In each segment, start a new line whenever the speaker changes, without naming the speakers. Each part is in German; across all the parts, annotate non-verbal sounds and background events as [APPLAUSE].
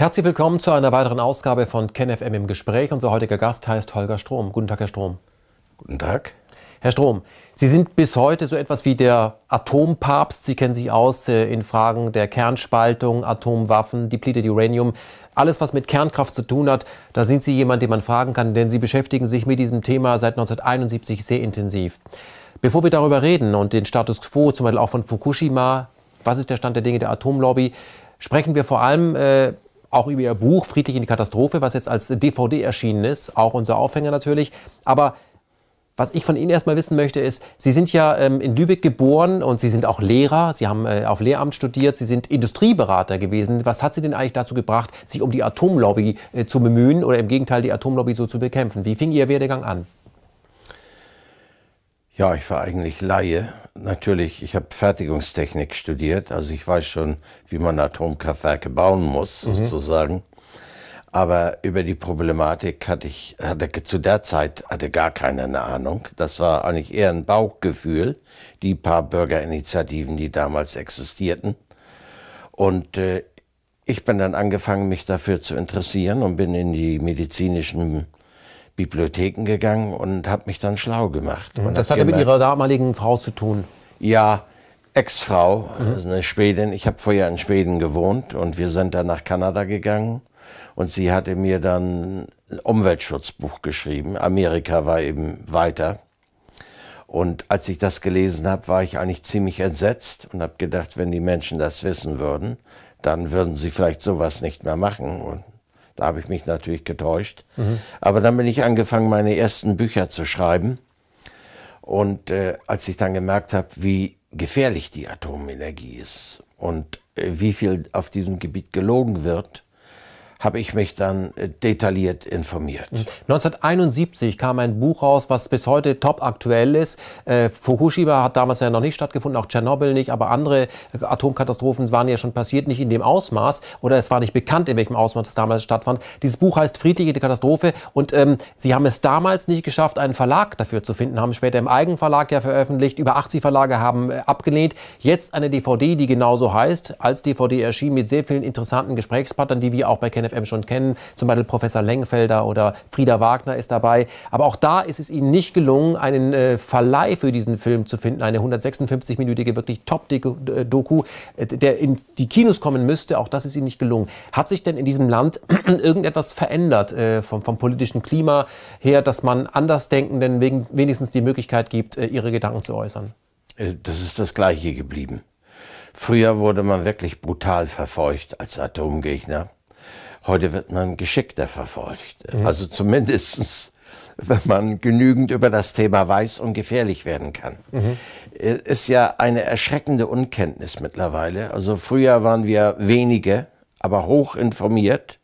Herzlich willkommen zu einer weiteren Ausgabe von KenFM im Gespräch. Unser heutiger Gast heißt Holger Strom. Guten Tag, Herr Strom. Guten Tag. Herr Strom, Sie sind bis heute so etwas wie der Atompapst. Sie kennen sich aus äh, in Fragen der Kernspaltung, Atomwaffen, depleted Uranium, alles, was mit Kernkraft zu tun hat. Da sind Sie jemand, den man fragen kann, denn Sie beschäftigen sich mit diesem Thema seit 1971 sehr intensiv. Bevor wir darüber reden und den Status quo, zum Beispiel auch von Fukushima, was ist der Stand der Dinge der Atomlobby, sprechen wir vor allem äh, auch über ihr Buch Friedlich in die Katastrophe, was jetzt als DVD erschienen ist, auch unser Aufhänger natürlich. Aber was ich von Ihnen erstmal wissen möchte, ist, Sie sind ja ähm, in Lübeck geboren und Sie sind auch Lehrer, Sie haben äh, auf Lehramt studiert, Sie sind Industrieberater gewesen. Was hat Sie denn eigentlich dazu gebracht, sich um die Atomlobby äh, zu bemühen oder im Gegenteil die Atomlobby so zu bekämpfen? Wie fing Ihr Werdegang an?
Ja, ich war eigentlich Laie. Natürlich, ich habe Fertigungstechnik studiert, also ich weiß schon, wie man Atomkraftwerke bauen muss, mhm. sozusagen. Aber über die Problematik hatte ich hatte, zu der Zeit hatte gar keine Ahnung. Das war eigentlich eher ein Bauchgefühl, die paar Bürgerinitiativen, die damals existierten. Und äh, ich bin dann angefangen, mich dafür zu interessieren und bin in die medizinischen Bibliotheken gegangen und habe mich dann schlau gemacht. Und mhm. Das hatte mit Ihrer damaligen Frau zu tun? Ja, Ex-Frau, mhm. Also eine Schwedin. Ich habe vorher in Schweden gewohnt und wir sind dann nach Kanada gegangen. Und sie hatte mir dann ein Umweltschutzbuch geschrieben. Amerika war eben weiter. Und als ich das gelesen habe, war ich eigentlich ziemlich entsetzt und habe gedacht, wenn die Menschen das wissen würden, dann würden sie vielleicht sowas nicht mehr machen. Und da habe ich mich natürlich getäuscht. Mhm. Aber dann bin ich angefangen, meine ersten Bücher zu schreiben. Und äh, als ich dann gemerkt habe, wie gefährlich die Atomenergie ist und äh, wie viel auf diesem Gebiet gelogen wird, habe ich mich dann äh, detailliert informiert.
1971 mhm. kam ein Buch raus, was bis heute top aktuell ist. Äh, Fukushima hat damals ja noch nicht stattgefunden, auch Tschernobyl nicht, aber andere äh, Atomkatastrophen waren ja schon passiert, nicht in dem Ausmaß oder es war nicht bekannt, in welchem Ausmaß das damals stattfand. Dieses Buch heißt Friedliche Katastrophe und ähm, sie haben es damals nicht geschafft, einen Verlag dafür zu finden, haben später im Eigenverlag ja veröffentlicht, über 80 Verlage haben äh, abgelehnt. Jetzt eine DVD, die genauso heißt, als DVD erschien mit sehr vielen interessanten Gesprächspartnern, die wir auch bei Kenne FM schon kennen, zum Beispiel Professor Lengfelder oder Frieda Wagner ist dabei. Aber auch da ist es ihnen nicht gelungen, einen äh, Verleih für diesen Film zu finden, eine 156-minütige, wirklich Top-Doku, äh, äh, der in die Kinos kommen müsste. Auch das ist ihnen nicht gelungen. Hat sich denn in diesem Land [CLEARS THROAT] irgendetwas verändert äh, vom, vom, politischen Klima her, dass man Andersdenkenden wegen, wenigstens die Möglichkeit gibt, äh, ihre Gedanken zu äußern?
Äh, das ist das Gleiche geblieben. Früher wurde man wirklich brutal verfolgt als Atomgegner. Heute wird man geschickter verfolgt. Mhm. Also zumindest, wenn man genügend über das Thema weiß und gefährlich werden kann. Mhm. Äh, ist ja eine erschreckende Unkenntnis mittlerweile. Also früher waren wir wenige, aber hoch informiert,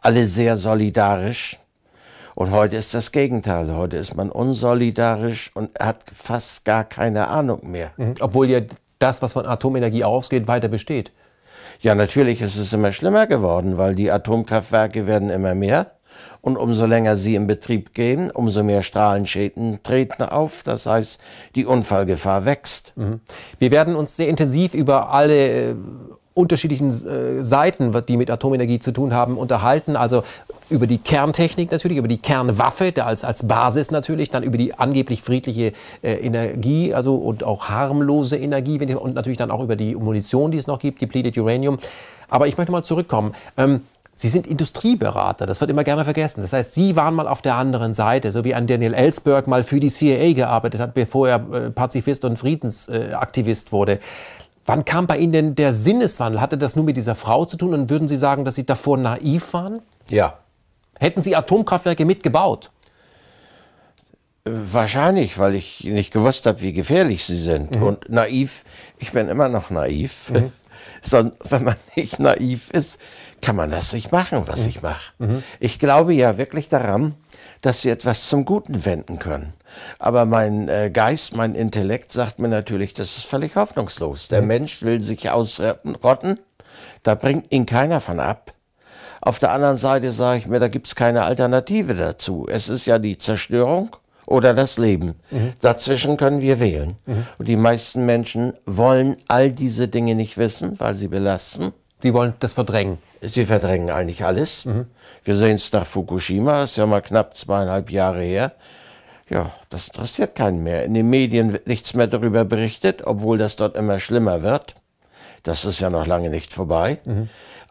alle sehr solidarisch. Und heute ist das Gegenteil. Heute ist man unsolidarisch und hat fast gar keine Ahnung mehr. Mhm. Obwohl ja das, was von Atomenergie ausgeht, weiter besteht. Ja, natürlich ist es immer schlimmer geworden, weil die Atomkraftwerke werden immer mehr. Und umso länger sie in Betrieb gehen, umso mehr Strahlenschäden treten auf. Das heißt, die Unfallgefahr wächst. Mhm. Wir werden uns sehr intensiv über alle äh, unterschiedlichen
äh, Seiten, die mit Atomenergie zu tun haben, unterhalten. Also über die Kerntechnik natürlich, über die Kernwaffe der als, als Basis natürlich, dann über die angeblich friedliche äh, Energie also, und auch harmlose Energie wenn die, und natürlich dann auch über die Munition, die es noch gibt, depleted Uranium. Aber ich möchte mal zurückkommen. Ähm, Sie sind Industrieberater, das wird immer gerne vergessen. Das heißt, Sie waren mal auf der anderen Seite, so wie ein Daniel Ellsberg mal für die CIA gearbeitet hat, bevor er äh, Pazifist und Friedensaktivist äh, wurde. Wann kam bei Ihnen denn der Sinneswandel? Hatte das nur mit dieser Frau zu tun und würden Sie sagen, dass Sie davor naiv waren? Ja, Hätten Sie Atomkraftwerke mitgebaut?
Wahrscheinlich, weil ich nicht gewusst habe, wie gefährlich sie sind. Mhm. Und naiv, ich bin immer noch naiv. Mhm. [LAUGHS] wenn man nicht naiv ist, kann man das nicht machen, was mhm. ich mache. Mhm. Ich glaube ja wirklich daran, dass sie etwas zum Guten wenden können. Aber mein äh, Geist, mein Intellekt sagt mir natürlich, das ist völlig hoffnungslos. Der mhm. Mensch will sich ausrotten, da bringt ihn keiner von ab. Auf der anderen Seite sage ich mir, da gibt es keine Alternative dazu. Es ist ja die Zerstörung oder das Leben. Mhm. Dazwischen können wir wählen. Mhm. Und die meisten Menschen wollen all diese Dinge nicht wissen, weil sie belasten. Sie wollen das verdrängen. Sie verdrängen eigentlich alles. Mhm. Wir sehen es nach Fukushima, das ist ja mal knapp zweieinhalb Jahre her. Ja, das interessiert keinen mehr. In den Medien wird nichts mehr darüber berichtet, obwohl das dort immer schlimmer wird. Das ist ja noch lange nicht vorbei.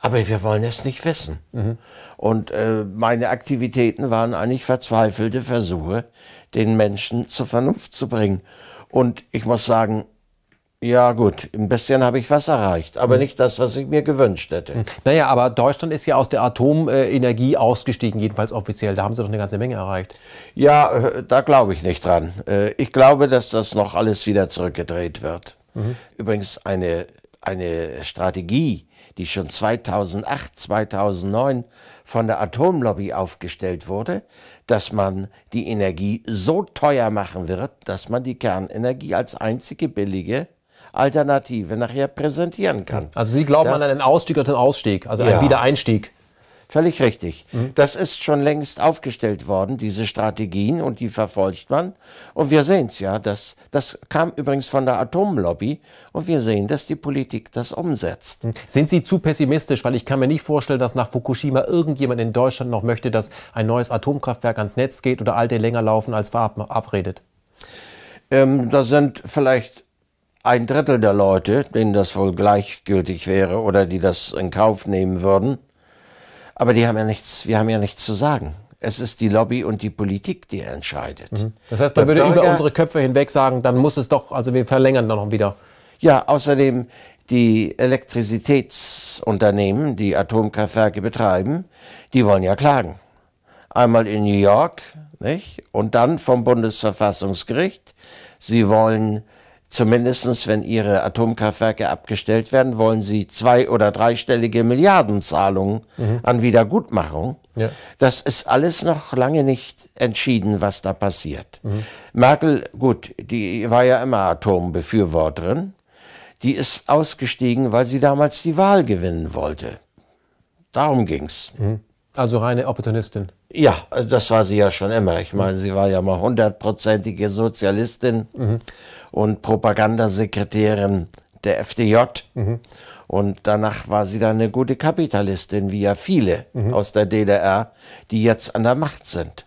Aber wir wollen es nicht wissen. Mhm. Und äh, meine Aktivitäten waren eigentlich verzweifelte Versuche, den Menschen zur Vernunft zu bringen. Und ich muss sagen, ja gut, ein bisschen habe ich was erreicht, aber mhm. nicht das, was ich mir gewünscht hätte. Hm. Naja, aber Deutschland ist ja aus der Atomenergie ausgestiegen, jedenfalls offiziell. Da
haben sie doch eine ganze Menge erreicht.
Ja, äh, da glaube ich nicht dran. Äh, ich glaube, dass das noch alles wieder zurückgedreht wird. Mhm. Übrigens eine, eine Strategie, die schon 2008, 2009 von der Atomlobby aufgestellt wurde, dass man die Energie so teuer machen wird, dass man die Kernenergie als einzige billige Alternative nachher präsentieren kann. Also Sie glauben das, an einen Ausstieg oder einen Ausstieg, also ja. einen Wiedereinstieg. Völlig richtig. Mhm. Das ist schon längst aufgestellt worden, diese Strategien, und die verfolgt man. Und wir sehen es ja, dass, das kam übrigens von der Atomlobby, und wir sehen, dass die Politik das umsetzt. Hm. Sind Sie
zu pessimistisch? Weil ich kann mir nicht vorstellen, dass nach Fukushima irgendjemand in Deutschland noch möchte, dass ein neues Atomkraftwerk ans Netz geht oder alte länger laufen als verabredet.
Ähm, da sind vielleicht ein Drittel der Leute, denen das wohl gleichgültig wäre oder die das in Kauf nehmen würden. Aber die haben ja nichts, wir haben ja nichts zu sagen. Es ist die Lobby und die Politik, die entscheidet. Mhm. Das heißt, man Der würde Bürger, über unsere Köpfe hinweg sagen, dann muss es doch, also wir verlängern dann noch wieder. Ja, außerdem die Elektrizitätsunternehmen, die Atomkraftwerke betreiben, die wollen ja klagen. Einmal in New York, nicht? Und dann vom Bundesverfassungsgericht. Sie wollen Zumindest wenn ihre Atomkraftwerke abgestellt werden, wollen sie zwei- oder dreistellige Milliardenzahlungen mhm. an Wiedergutmachung. Ja. Das ist alles noch lange nicht entschieden, was da passiert. Mhm. Merkel, gut, die war ja immer Atombefürworterin. Die ist ausgestiegen, weil sie damals die Wahl gewinnen wollte. Darum ging's.
Mhm. Also reine Opportunistin.
Ja, das war sie ja schon immer. Ich meine, sie war ja mal hundertprozentige Sozialistin mhm. und Propagandasekretärin der FDJ. Mhm. Und danach war sie dann eine gute Kapitalistin, wie ja viele mhm. aus der DDR, die jetzt an der Macht sind.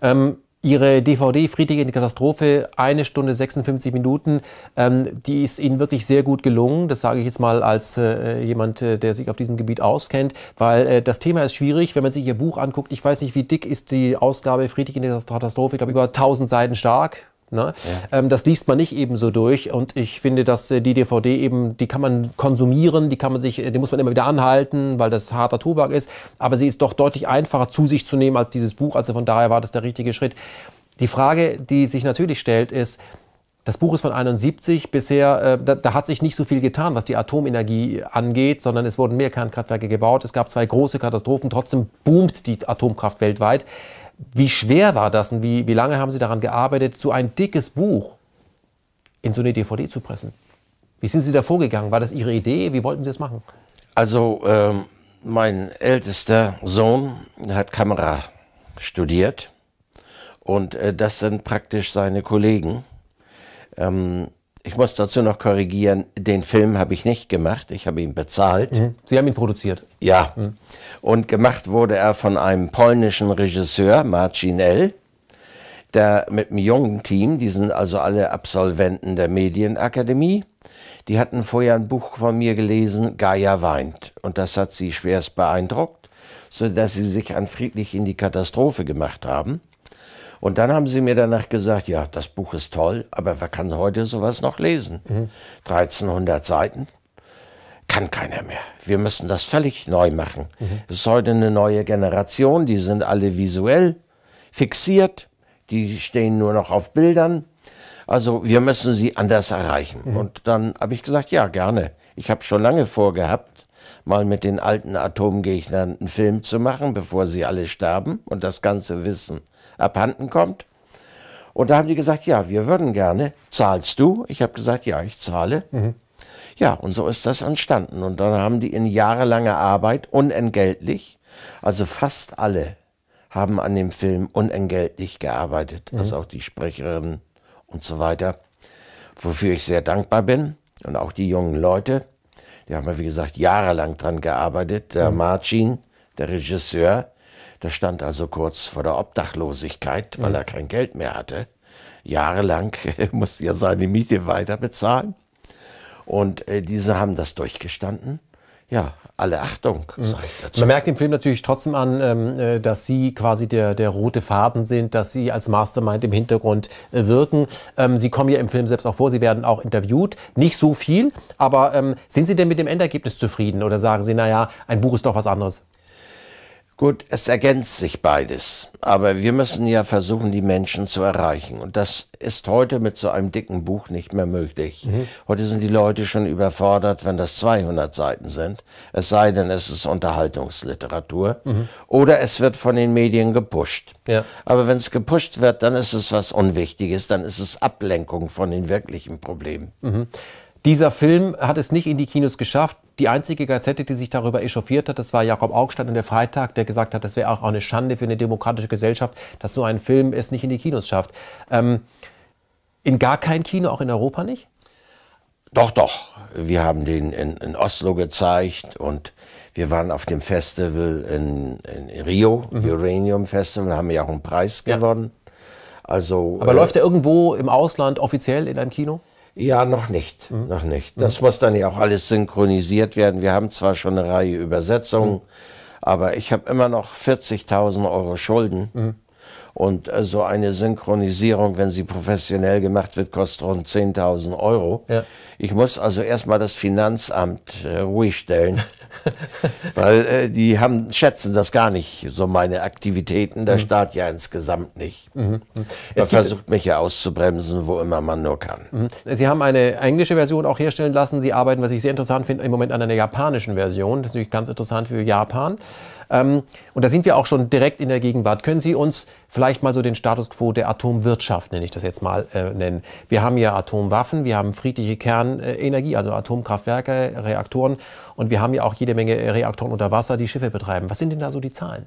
Ähm, Ihre DVD Friedrich in Katastrophe, eine Stunde 56
Minuten, ähm, die ist Ihnen wirklich sehr gut gelungen. Das sage ich jetzt mal als äh, jemand, äh, der sich auf diesem Gebiet auskennt, weil äh, das Thema ist schwierig, wenn man sich Ihr Buch anguckt. Ich weiß nicht, wie dick ist die Ausgabe Friedrich in Katastrophe, ich glaube über 1000 Seiten stark. Ne? Ja. Ähm, das liest man nicht eben so durch und ich finde, dass äh, die DVD eben, die kann man konsumieren, die kann man sich, äh, die muss man immer wieder anhalten, weil das harter Tobak ist, aber sie ist doch deutlich einfacher zu sich zu nehmen als dieses Buch, also von daher war das der richtige Schritt. Die Frage, die sich natürlich stellt, ist, das Buch ist von 71. Bisher, äh, da, da, hat sich nicht so viel getan, was die Atomenergie angeht, sondern es wurden mehr Kernkraftwerke gebaut. Es gab zwei große Katastrophen. Trotzdem boomt die Atomkraft weltweit. Wie schwer war das und wie, wie lange haben Sie daran gearbeitet, so ein dickes Buch in so eine DVD zu pressen? Wie sind Sie da vorgegangen? War das Ihre Idee? Wie wollten Sie es machen?
Also ähm, mein ältester Sohn hat Kamera studiert und äh, das sind praktisch seine Kollegen. Ähm, ich muss dazu noch korrigieren, den Film habe ich nicht gemacht, ich habe ihn bezahlt. Mhm. Sie haben ihn produziert? Ja. Mhm. Und gemacht wurde er von einem polnischen Regisseur, Marcin L., der mit einem jungen Team, die sind also alle Absolventen der Medienakademie, die hatten vorher ein Buch von mir gelesen, Gaia weint. Und das hat sie schwerst beeindruckt, sodass sie sich an friedlich in die Katastrophe gemacht haben. Und dann haben sie mir danach gesagt, ja, das Buch ist toll, aber wer kann heute sowas noch lesen? Mhm. 1300 Seiten kann keiner mehr. Wir müssen das völlig neu machen. Mhm. Es ist heute eine neue Generation, die sind alle visuell fixiert, die stehen nur noch auf Bildern. Also wir müssen sie anders erreichen. Mhm. Und dann habe ich gesagt, ja, gerne. Ich habe schon lange vorgehabt, mal mit den alten Atomgegnern einen Film zu machen, bevor sie alle sterben und das ganze Wissen abhanden kommt. Und da haben die gesagt, ja, wir würden gerne. Zahlst du? Ich habe gesagt, ja, ich zahle. Mhm. Ja, und so ist das entstanden. Und dann haben die in jahrelanger Arbeit unentgeltlich, also fast alle haben an dem Film unentgeltlich gearbeitet, mhm. also auch die Sprecherinnen und so weiter, wofür ich sehr dankbar bin und auch die jungen Leute. Die haben ja, wie gesagt, jahrelang dran gearbeitet. Der mhm. Marcin, der Regisseur, der stand also kurz vor der Obdachlosigkeit, weil er kein Geld mehr hatte. Jahrelang [LAUGHS] musste er seine Miete weiter bezahlen. Und äh, diese haben das durchgestanden ja, alle Achtung. Mhm. ich dazu. Man
merkt im Film natürlich trotzdem an, ähm, äh, dass Sie quasi der, der rote Faden sind, dass Sie als Mastermind im Hintergrund äh, wirken. Ähm, sie kommen ja im Film selbst auch vor, Sie werden auch interviewt. Nicht so viel, aber ähm, sind Sie denn mit dem Endergebnis zufrieden oder
sagen Sie, naja, ein Buch ist doch was anderes? Gut, es ergänzt sich beides, aber wir müssen ja versuchen, die Menschen zu erreichen. Und das ist heute mit so einem dicken Buch nicht mehr möglich. Mhm. Heute sind die Leute schon überfordert, wenn das 200 Seiten sind, es sei denn, es ist Unterhaltungsliteratur mhm. oder es wird von den Medien gepusht. Ja. Aber wenn es gepusht wird, dann ist es was Unwichtiges, dann ist es Ablenkung von den wirklichen Problemen. Mhm. Dieser Film hat es nicht in die Kinos geschafft. Die einzige Gazette,
die sich darüber echauffiert hat, das war Jakob Augstein in der Freitag, der gesagt hat, das wäre auch eine Schande für eine demokratische Gesellschaft, dass so ein Film es nicht in die Kinos schafft. Ähm, in gar kein Kino, auch in Europa nicht?
Doch, doch. Wir haben den in, in Oslo gezeigt und wir waren auf dem Festival in, in Rio, mhm. Uranium Festival, haben ja auch einen Preis ja. gewonnen. Also, Aber äh, läuft
er irgendwo im Ausland offiziell in einem Kino?
Ja, noch nicht. Mhm. Noch nicht. Mhm. Das mhm. muss dann ja auch alles synchronisiert werden. Wir haben zwar schon eine Reihe Übersetzungen, mhm. aber ich habe immer noch 40.000 Euro Schulden. Mhm. Und äh, so eine Synchronisierung, wenn sie professionell gemacht wird, kostet rund 10.000 Euro. Ja. Ich muss also erstmal das Finanzamt äh, ruhig stellen. [LAUGHS] Weil äh, die haben, schätzen das gar nicht, so meine Aktivitäten, der mhm. Staat ja insgesamt nicht. Mhm. mhm. Er versucht mich ja auszubremsen, wo immer man nur kann. Mhm.
Sie haben eine englische Version auch herstellen lassen. Sie arbeiten, was ich sehr interessant finde, im Moment an einer japanischen Version. Das ist natürlich ganz interessant für Japan. Ähm, und da sind wir auch schon direkt in der Gegenwart. Können Sie uns vielleicht mal so den Status quo der Atomwirtschaft, nenne ich das jetzt mal, äh, nennen? Wir haben ja Atomwaffen, wir haben friedliche Kernenergie, also Atomkraftwerke, Reaktoren und wir haben ja auch jede Menge äh, Reaktoren unter Wasser, die Schiffe betreiben. Was sind denn da so die Zahlen?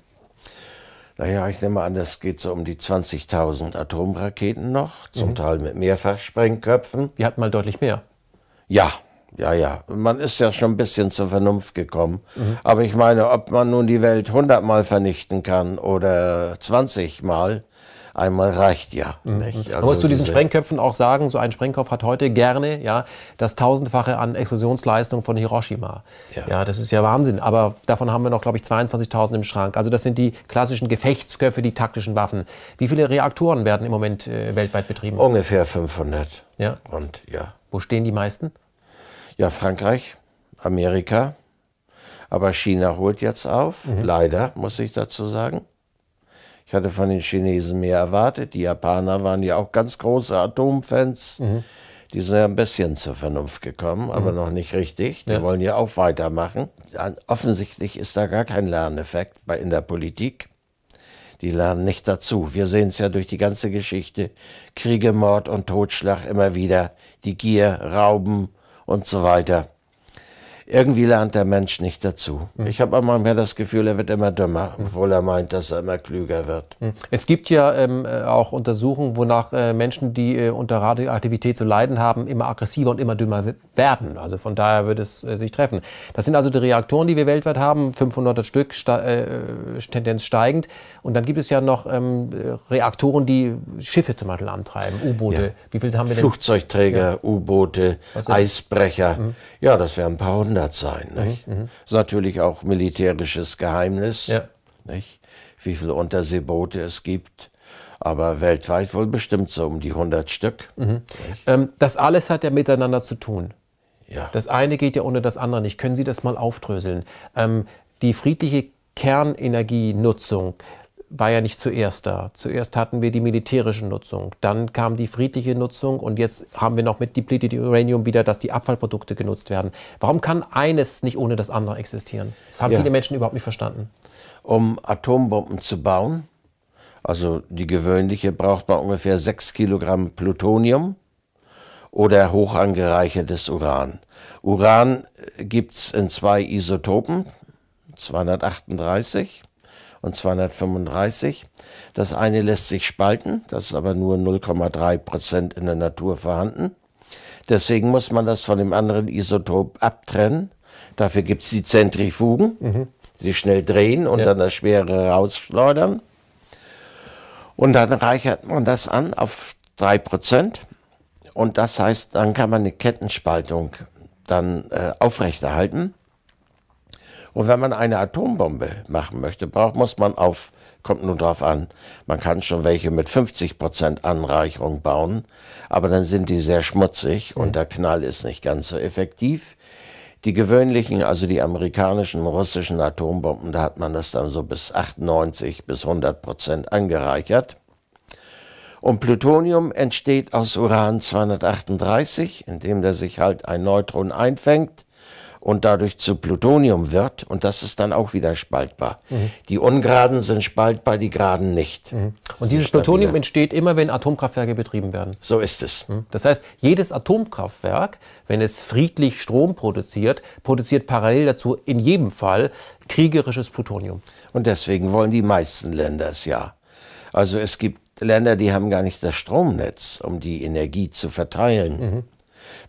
Naja, ich nehme an, das geht so um die 20.000 Atomraketen noch, zum mhm. Teil mit Mehrfachsprengköpfen.
Wir hatten mal deutlich mehr.
Ja, ja, ja, man ist ja schon ein bisschen zur Vernunft gekommen. Mhm. Aber ich meine, ob man nun die Welt 100 Mal vernichten kann oder 20 Mal, einmal reicht ja. Mhm. Nicht? Also musst du diesen
Sprengköpfen auch sagen, so ein Sprengkopf hat heute gerne ja, das Tausendfache an Explosionsleistung von Hiroshima. Ja. ja das ist ja Wahnsinn. Aber davon haben wir noch, glaube ich, 22.000 im Schrank. Also das sind die klassischen Gefechtsköpfe, die taktischen Waffen. Wie viele Reaktoren werden im Moment äh, weltweit betrieben? Ungefähr 500. Ja.
Und ja. Wo stehen die meisten? Ja, Frankreich, Amerika, aber China holt jetzt auf, mhm. leider, muss ich dazu sagen. Ich hatte von den Chinesen mehr erwartet. Die Japaner waren ja auch ganz große Atomfans. Mhm. Die sind ja ein bisschen zur Vernunft gekommen, aber mhm. noch nicht richtig. Die ja. wollen ja auch weitermachen. Offensichtlich ist da gar kein Lerneffekt in der Politik. Die lernen nicht dazu. Wir sehen es ja durch die ganze Geschichte. Kriege, Mord und Totschlag immer wieder. Die Gier, Rauben, und so weiter irgendwie lernt der Mensch nicht dazu. Mhm. Ich habe immer mehr das Gefühl, er wird immer dümmer, mhm. obwohl er meint, dass er immer klüger wird. Hm.
Es gibt ja ähm, äh, auch Untersuchungen, wonach äh, Menschen, die äh, unter Radioaktivität zu leiden haben, immer aggressiver und immer dümmer werden. Also von daher würde es äh, sich treffen. Das sind also die Reaktoren, die wir weltweit haben, 500 Stück, äh, äh, Tendenz steigend. Und dann gibt es ja noch ähm, Reaktoren, die Schiffe zum Beispiel antreiben, U-Boote. Ja. Wie viele haben wir denn?
Flugzeugträger, ja. U-Boote, Eisbrecher. Mhm. Ja, das wären ein paar hundert bewandert sein. Mhm, nicht? Mhm, mh. Ist natürlich auch militärisches Geheimnis, ja. nicht? wie viele Unterseeboote es gibt. Aber weltweit wohl bestimmt so um die 100 Stück. Mhm. Ähm, das
alles hat ja miteinander zu tun. Ja. Das eine geht ja ohne das andere nicht. Können Sie das mal aufdröseln? Ähm, die friedliche Kernenergienutzung, war ja nicht zuerst da. Zuerst hatten wir die militärische Nutzung, dann kam die friedliche Nutzung und jetzt haben wir noch mit depleted Uranium wieder, dass die Abfallprodukte genutzt werden. Warum kann eines nicht ohne das andere existieren? Das haben ja. viele Menschen überhaupt nicht verstanden.
Um Atombomben zu bauen, also die gewöhnliche, braucht man ungefähr 6 Kilogramm Plutonium oder hochangereichertes Uran. Uran äh, gibt es in zwei Isotopen, 238 und 235. Das eine lässt sich spalten, das ist aber nur 0,3 Prozent in der Natur vorhanden. Deswegen muss man das von dem anderen Isotop abtrennen. Dafür gibt es die Zentrifugen, mhm. sie schnell drehen und ja. dann das Schwere rausschleudern. Und dann reichert man das an auf 3 Prozent. Und das heißt, dann kann man eine Kettenspaltung dann äh, aufrechterhalten. Und wenn man eine Atombombe machen möchte, braucht, muss man auf, kommt nun drauf an, man kann schon welche mit 50 Anreicherung bauen, aber dann sind die sehr schmutzig und mhm. der Knall ist nicht ganz so effektiv. Die gewöhnlichen, also die amerikanischen, russischen Atombomben, da hat man das dann so bis 98 bis 100 Prozent angereichert. Und Plutonium entsteht aus Uran 238, indem der sich halt ein Neutron einfängt und dadurch zu Plutonium wird und das ist dann auch wieder spaltbar. Mhm. Die Ungeraden sind spaltbar, die Geraden nicht.
Mhm. Und dieses Plutonium
entsteht immer, wenn Atomkraftwerke betrieben werden. So ist es. Mhm. Das heißt, jedes
Atomkraftwerk, wenn es friedlich Strom produziert, produziert parallel dazu in jedem
Fall kriegerisches Plutonium. Und deswegen wollen die meisten Länder es ja. Also es gibt Länder, die haben gar nicht das Stromnetz, um die Energie zu verteilen. Mhm.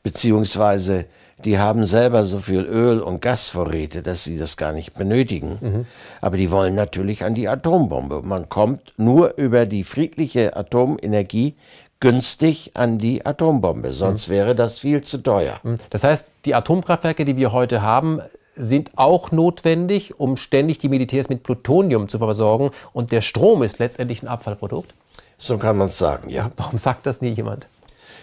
Beziehungsweise die haben selber so viel Öl- und Gasvorräte, dass sie das gar nicht benötigen. Mhm. Aber die wollen natürlich an die Atombombe. Man kommt nur über die friedliche Atomenergie günstig an die Atombombe. Sonst mhm. wäre das viel zu teuer. Mhm. Das heißt, die Atomkraftwerke, die wir heute haben, sind auch
notwendig, um ständig die Militärs mit Plutonium zu versorgen. Und der Strom ist letztendlich ein
Abfallprodukt. So kann man es sagen, ja. Warum sagt das nie jemand?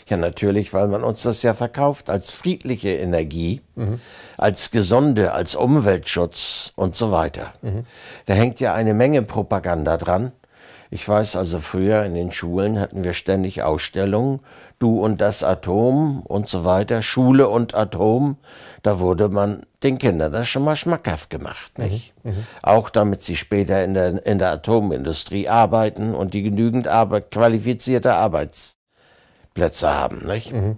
Ja, natürlich, weil man uns das ja verkauft als friedliche Energie, mhm. als gesunde, als Umweltschutz und so weiter. Mhm. Da hängt ja eine Menge Propaganda dran. Ich weiß also, früher in den Schulen hatten wir ständig Ausstellungen, du und das Atom und so weiter, Schule und Atom. Da wurde man den Kindern das schon mal schmackhaft gemacht, nicht? Mhm. Auch damit sie später in der, in der Atomindustrie arbeiten und die genügend Arbeit, qualifizierte Arbeits Plätze haben. Nicht? Mhm.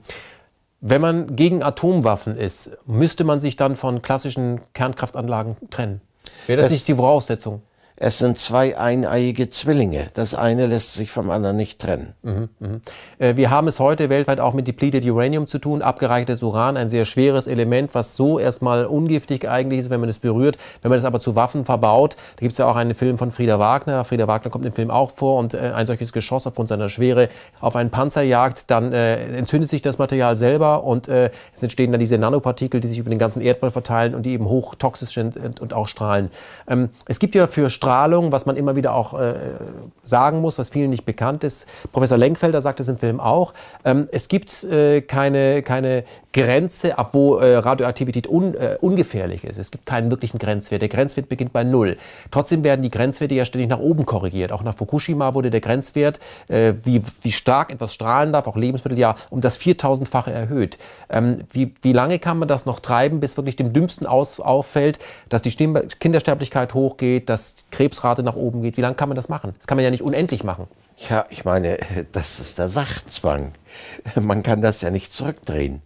Wenn man gegen Atomwaffen ist, müsste man sich dann von klassischen Kernkraftanlagen trennen. Wäre das, das, nicht die Voraussetzung?
es sind zwei eineiige Zwillinge. Das eine lässt sich vom anderen nicht trennen. Mhm, mh. Äh, wir haben es heute weltweit auch mit depleted
Uranium zu tun, abgereichertes Uran, ein sehr schweres Element, was so erstmal ungiftig eigentlich ist, wenn man es berührt. Wenn man es aber zu Waffen verbaut, da gibt es ja auch einen Film von Frieda Wagner. Frieda Wagner kommt im Film auch vor und äh, ein solches Geschoss aufgrund seiner Schwere auf einen Panzer jagt, dann äh, entzündet sich das Material selber und äh, es entstehen dann diese Nanopartikel, die sich über den ganzen Erdball verteilen und die eben hochtoxisch sind und, auch strahlen. Ähm, es gibt ja für Strahlen Ausstrahlung, was man immer wieder auch äh, sagen muss, was vielen nicht bekannt ist. Professor Lenkfelder sagt es im Film auch. Ähm, es gibt äh, keine, keine Grenze, ab wo äh, Radioaktivität un, äh, ungefährlich ist. Es gibt keinen wirklichen Grenzwert. Der Grenzwert beginnt bei Null. Trotzdem werden die Grenzwerte ja ständig nach oben korrigiert. Auch nach Fukushima wurde der Grenzwert, äh, wie, wie stark etwas strahlen darf, auch Lebensmittel, ja um das 4000-fache erhöht. Ähm, wie, wie lange kann man das noch treiben, bis wirklich dem Dümmsten aus, auffällt, dass die Kindersterblichkeit hochgeht, dass Krebsrate nach oben geht. Wie lange kann man das machen? Das kann man ja nicht unendlich
machen. Ja, ich meine, das ist der Sachzwang. Man kann das ja nicht zurückdrehen.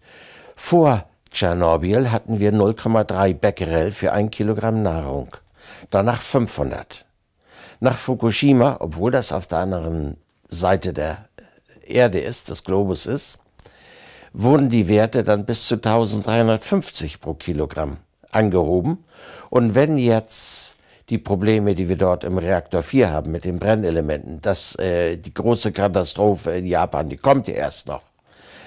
Vor Tschernobyl hatten wir 0,3 Becquerel für ein Kilogramm Nahrung. Danach 500. Nach Fukushima, obwohl das auf der anderen Seite der Erde ist, des Globus ist, wurden die Werte dann bis zu 1350 pro Kilogramm angehoben. Und wenn jetzt die Probleme, die wir dort im Reaktor 4 haben mit den Brennelementen, dass äh, die große Katastrophe in Japan, die kommt ja erst noch.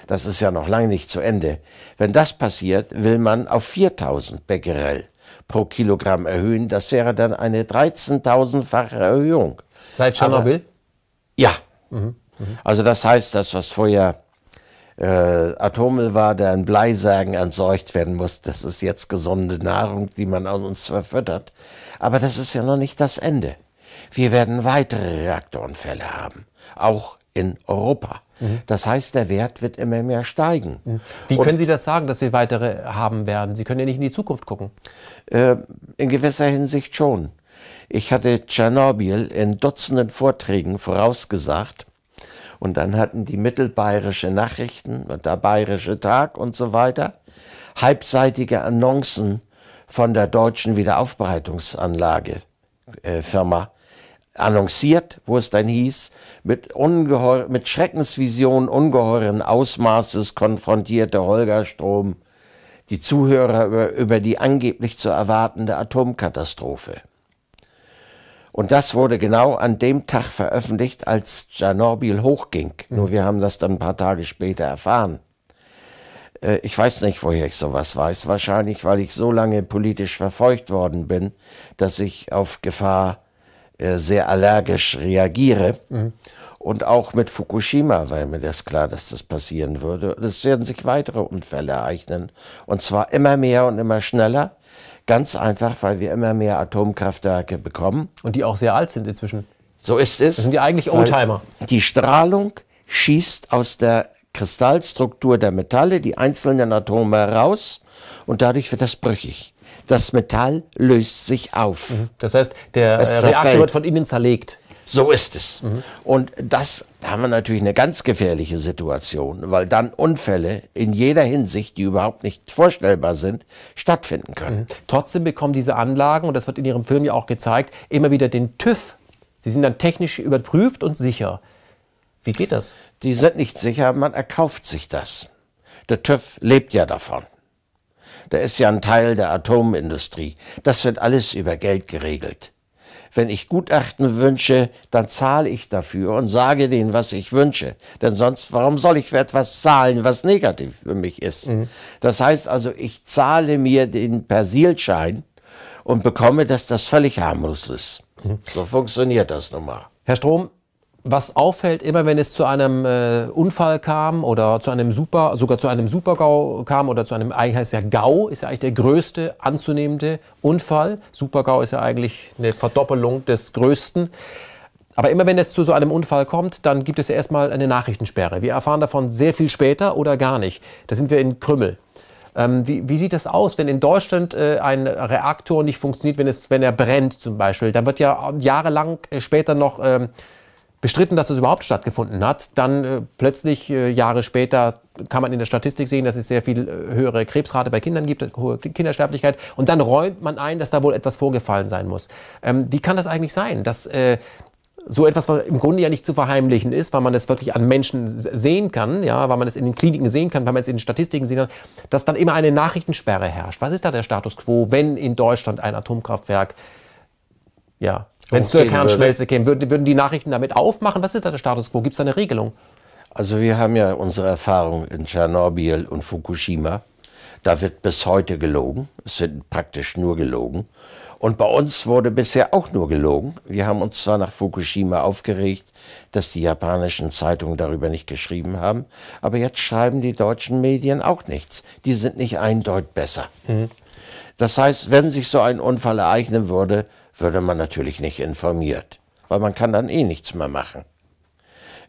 Das ist ja noch lange nicht zu Ende. Wenn das passiert, will man auf 4000 Becquerel pro Kilogramm erhöhen. Das wäre dann eine 13.000-fache Erhöhung.
Seit Tschernobyl? ja. Mhm. Mhm.
Also das heißt, das, was vorher äh, Atommüll war, der in Bleisagen entsorgt werden muss. Das ist jetzt gesunde Nahrung, die man an uns verfüttert. Aber das ist ja noch nicht das Ende. Wir werden weitere Reaktorunfälle haben, auch in Europa. Mhm. Das heißt, der Wert wird immer mehr steigen. Mhm.
Wie können Sie das sagen, dass wir weitere haben werden? Sie können ja nicht in die Zukunft gucken.
Äh, in gewisser Hinsicht schon. Ich hatte Tschernobyl in Dutzenden Vorträgen vorausgesagt und dann hatten die mittelbayerische Nachrichten und der Bayerische Tag und so weiter halbseitige Annoncen von der deutschen Wiederaufbereitungsanlagefirma äh, annonciert, wo es dann hieß, mit, ungeheur mit Schreckensvisionen ungeheuren Ausmaßes konfrontierte Holger Strom die Zuhörer über, über die angeblich zu erwartende Atomkatastrophe. Und das wurde genau an dem Tag veröffentlicht, als Tschernobyl hochging. Mhm. Nur wir haben das dann ein paar Tage später erfahren. Äh, ich weiß nicht, woher ich sowas weiß. Wahrscheinlich, weil ich so lange politisch verfolgt worden bin, dass ich auf Gefahr äh, sehr allergisch reagiere. Mhm. Und auch mit Fukushima war mir das klar, dass das passieren würde. Es werden sich weitere Unfälle ereignen. Und zwar immer mehr und immer schneller. Ganz einfach, weil wir immer mehr Atomkraftwerke bekommen. Und die auch sehr alt sind inzwischen. So ist es. Das sind ja
eigentlich Oldtimer.
Die Strahlung schießt aus der Kristallstruktur der Metalle die einzelnen Atome raus und dadurch wird das brüchig. Das Metall löst sich auf. Mhm. Das heißt, der äh, Reaktor wird von innen zerlegt. So ist es. Mhm. Und das haben wir natürlich eine ganz gefährliche Situation, weil dann Unfälle in jeder Hinsicht, die überhaupt nicht vorstellbar sind, stattfinden können. Mhm. Trotzdem bekommen diese
Anlagen, und das wird in Ihrem Film ja auch gezeigt, immer wieder den TÜV. Sie sind dann technisch überprüft
und sicher. Wie geht das? Die sind nicht sicher, man erkauft sich das. Der TÜV lebt ja davon. Der ist ja ein Teil der Atomindustrie. Das wird alles über Geld geregelt. Wenn ich Gutachten wünsche, dann zahle ich dafür und sage denen, was ich wünsche. Denn sonst, warum soll ich für etwas zahlen, was negativ für mich ist? Mhm. Das heißt also, ich zahle mir den Persilschein und bekomme, dass das völlig harmlos ist. Mhm. So funktioniert das nun mal.
Herr Strom, was auffällt, immer wenn es zu einem äh, Unfall kam oder zu einem Super, sogar zu einem Supergau kam oder zu einem, eigentlich heißt es ja GAU, ist ja eigentlich der größte anzunehmende Unfall. Supergau ist ja eigentlich eine Verdoppelung des größten. Aber immer wenn es zu so einem Unfall kommt, dann gibt es ja erstmal eine Nachrichtensperre. Wir erfahren davon sehr viel später oder gar nicht. Da sind wir in Krümmel. Ähm, wie, wie, sieht das aus, wenn in Deutschland äh, ein Reaktor nicht funktioniert, wenn, es, wenn er brennt zum Beispiel? Dann wird ja jahrelang äh, später noch ähm, bestritten, dass es überhaupt stattgefunden hat. Dann äh, plötzlich äh, Jahre später kann man in der Statistik sehen, dass es sehr viel äh, höhere Krebsrate bei Kindern gibt, hohe Kindersterblichkeit. Und dann räumt man ein, dass da wohl etwas vorgefallen sein muss. Ähm, wie kann das eigentlich sein, dass äh, so etwas, was im Grunde ja nicht zu verheimlichen ist, weil man es wirklich an Menschen sehen kann, ja, weil man es in den Kliniken sehen kann, weil man es in den Statistiken sehen kann, dass dann immer eine Nachrichtensperre herrscht. Was ist da der Status quo, wenn in Deutschland ein Atomkraftwerk äh,
ja, wenn es zur Kernschmelze
würde. käme, würden, würden die Nachrichten damit aufmachen? Was ist da der Status quo? Gibt es da eine Regelung?
Also wir haben ja unsere Erfahrung in Tschernobyl und Fukushima. Da wird bis heute gelogen. Es wird praktisch nur gelogen. Und bei uns wurde bisher auch nur gelogen. Wir haben uns zwar nach Fukushima aufgeregt, dass die japanischen Zeitungen darüber nicht geschrieben haben, aber jetzt schreiben die deutschen Medien auch nichts. Die sind nicht eindeutig besser. Mhm. Das heißt, wenn sich so ein Unfall ereignen würde, würde man natürlich nicht informiert, weil man kann dann eh nichts mehr machen.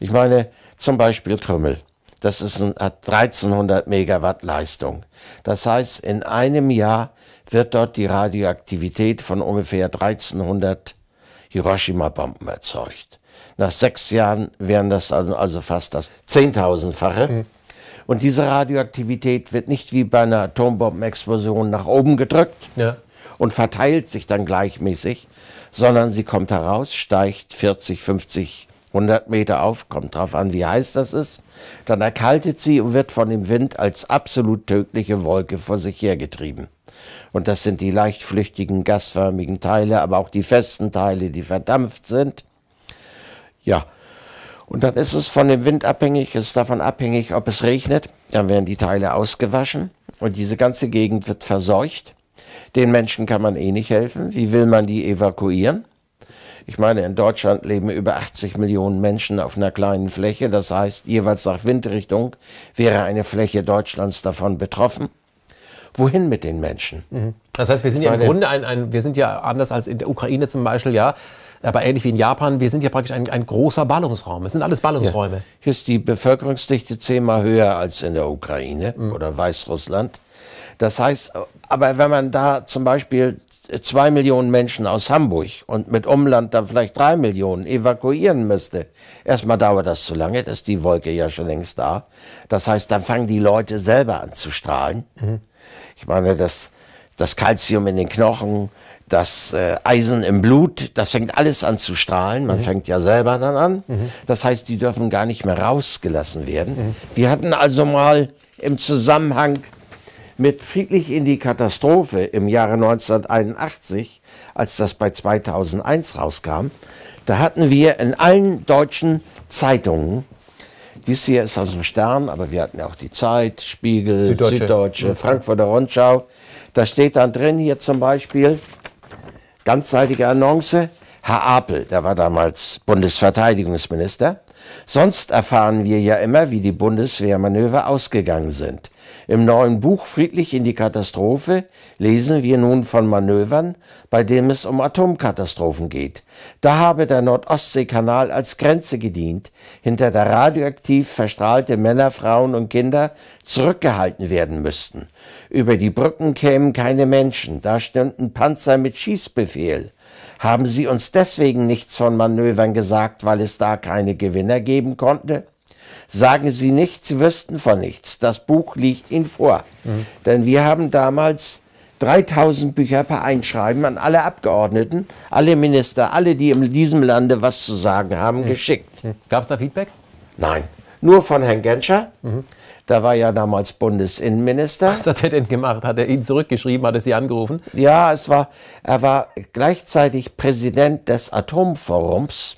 Ich meine, zum Beispiel Krümmel. Das ist ein, hat 1300 Megawatt Leistung. Das heißt, in einem Jahr wird dort die Radioaktivität von ungefähr 1300 Hiroshima-Bomben erzeugt. Nach sechs Jahren wären das also fast das Zehntausendfache. Mhm. Und diese Radioaktivität wird nicht wie bei einer Atombombenexplosion nach oben gedrückt, ja und verteilt sich dann gleichmäßig, sondern sie kommt heraus, steigt 40, 50, 100 Meter auf, kommt drauf an, wie heiß das ist, dann erkaltet sie und wird von dem Wind als absolut tödliche Wolke vor sich hergetrieben. Und das sind die leicht flüchtigen, gasförmigen Teile, aber auch die festen Teile, die verdampft sind. Ja, und dann ist es von dem Wind abhängig, ist davon abhängig, ob es regnet. Dann werden die Teile ausgewaschen und diese ganze Gegend wird verseucht. Den Menschen kann man eh nicht helfen. Wie will man die evakuieren? Ich meine, in Deutschland leben über 80 Millionen Menschen auf einer kleinen Fläche. Das heißt, jeweils nach Windrichtung wäre eine Fläche Deutschlands davon betroffen. Wohin mit den Menschen?
Mhm. Das heißt, wir sind ja im Grunde ein, ein, wir sind ja anders als in der Ukraine zum Beispiel, ja, aber ähnlich wie in Japan, wir sind ja praktisch ein, ein großer
Ballungsraum. Es sind alles Ballungsräume. Ja. Hier ist die Bevölkerungsdichte zehnmal höher als in der Ukraine mhm. oder Weißrussland. Das heißt, aber wenn man da zum Beispiel zwei Millionen Menschen aus Hamburg und mit Umland dann vielleicht drei Millionen evakuieren müsste. Erstmal dauert das zu lange, da ist die Wolke ja schon längst da. Das heißt, dann fangen die Leute selber an zu strahlen. Mhm. Ich meine, das, das Calcium in den Knochen, das äh, Eisen im Blut, das fängt alles an zu strahlen. Man mhm. fängt ja selber dann an. Mhm. Das heißt, die dürfen gar nicht mehr rausgelassen werden. Wir hatten also mal im Zusammenhang mit friedlich in die Katastrophe im Jahre 1981, als das bei 2001 rauskam, da hatten wir in allen deutschen Zeitungen, dies hier ist aus dem Stern, aber wir hatten ja auch die Zeit, Spiegel, Süddeutsche, Süddeutsche mhm. Frankfurter Rundschau, da steht dann drin hier zum Beispiel, ganzseitige Annonce, Herr Apel, der war damals Bundesverteidigungsminister, Sonst erfahren wir ja immer, wie die Bundeswehrmanöver ausgegangen sind. Im neuen Buch Friedlich in die Katastrophe lesen wir nun von Manövern, bei denen es um Atomkatastrophen geht. Da habe der Nordostseekanal als Grenze gedient, hinter der radioaktiv verstrahlte Männer, Frauen und Kinder zurückgehalten werden müssten. Über die Brücken kämen keine Menschen, da stünden Panzer mit Schießbefehl. Haben Sie uns deswegen nichts von Manövern gesagt, weil es da keine Gewinner geben konnte? Sagen Sie nichts, Sie wüssten von nichts. Das Buch liegt Ihnen vor. Mhm. Denn wir haben damals 3000 Bücher per Einschreiben an alle Abgeordneten, alle Minister, alle, die in diesem Lande was zu sagen haben, mhm. geschickt. Mhm. Gab es da Feedback? Nein. Nur von Herrn Genscher. Mhm. Da war ja damals Bundesinnenminister. Was hat er denn gemacht? Hat er ihn zurückgeschrieben? Hat er sie angerufen? Ja, es war, er war gleichzeitig Präsident des Atomforums,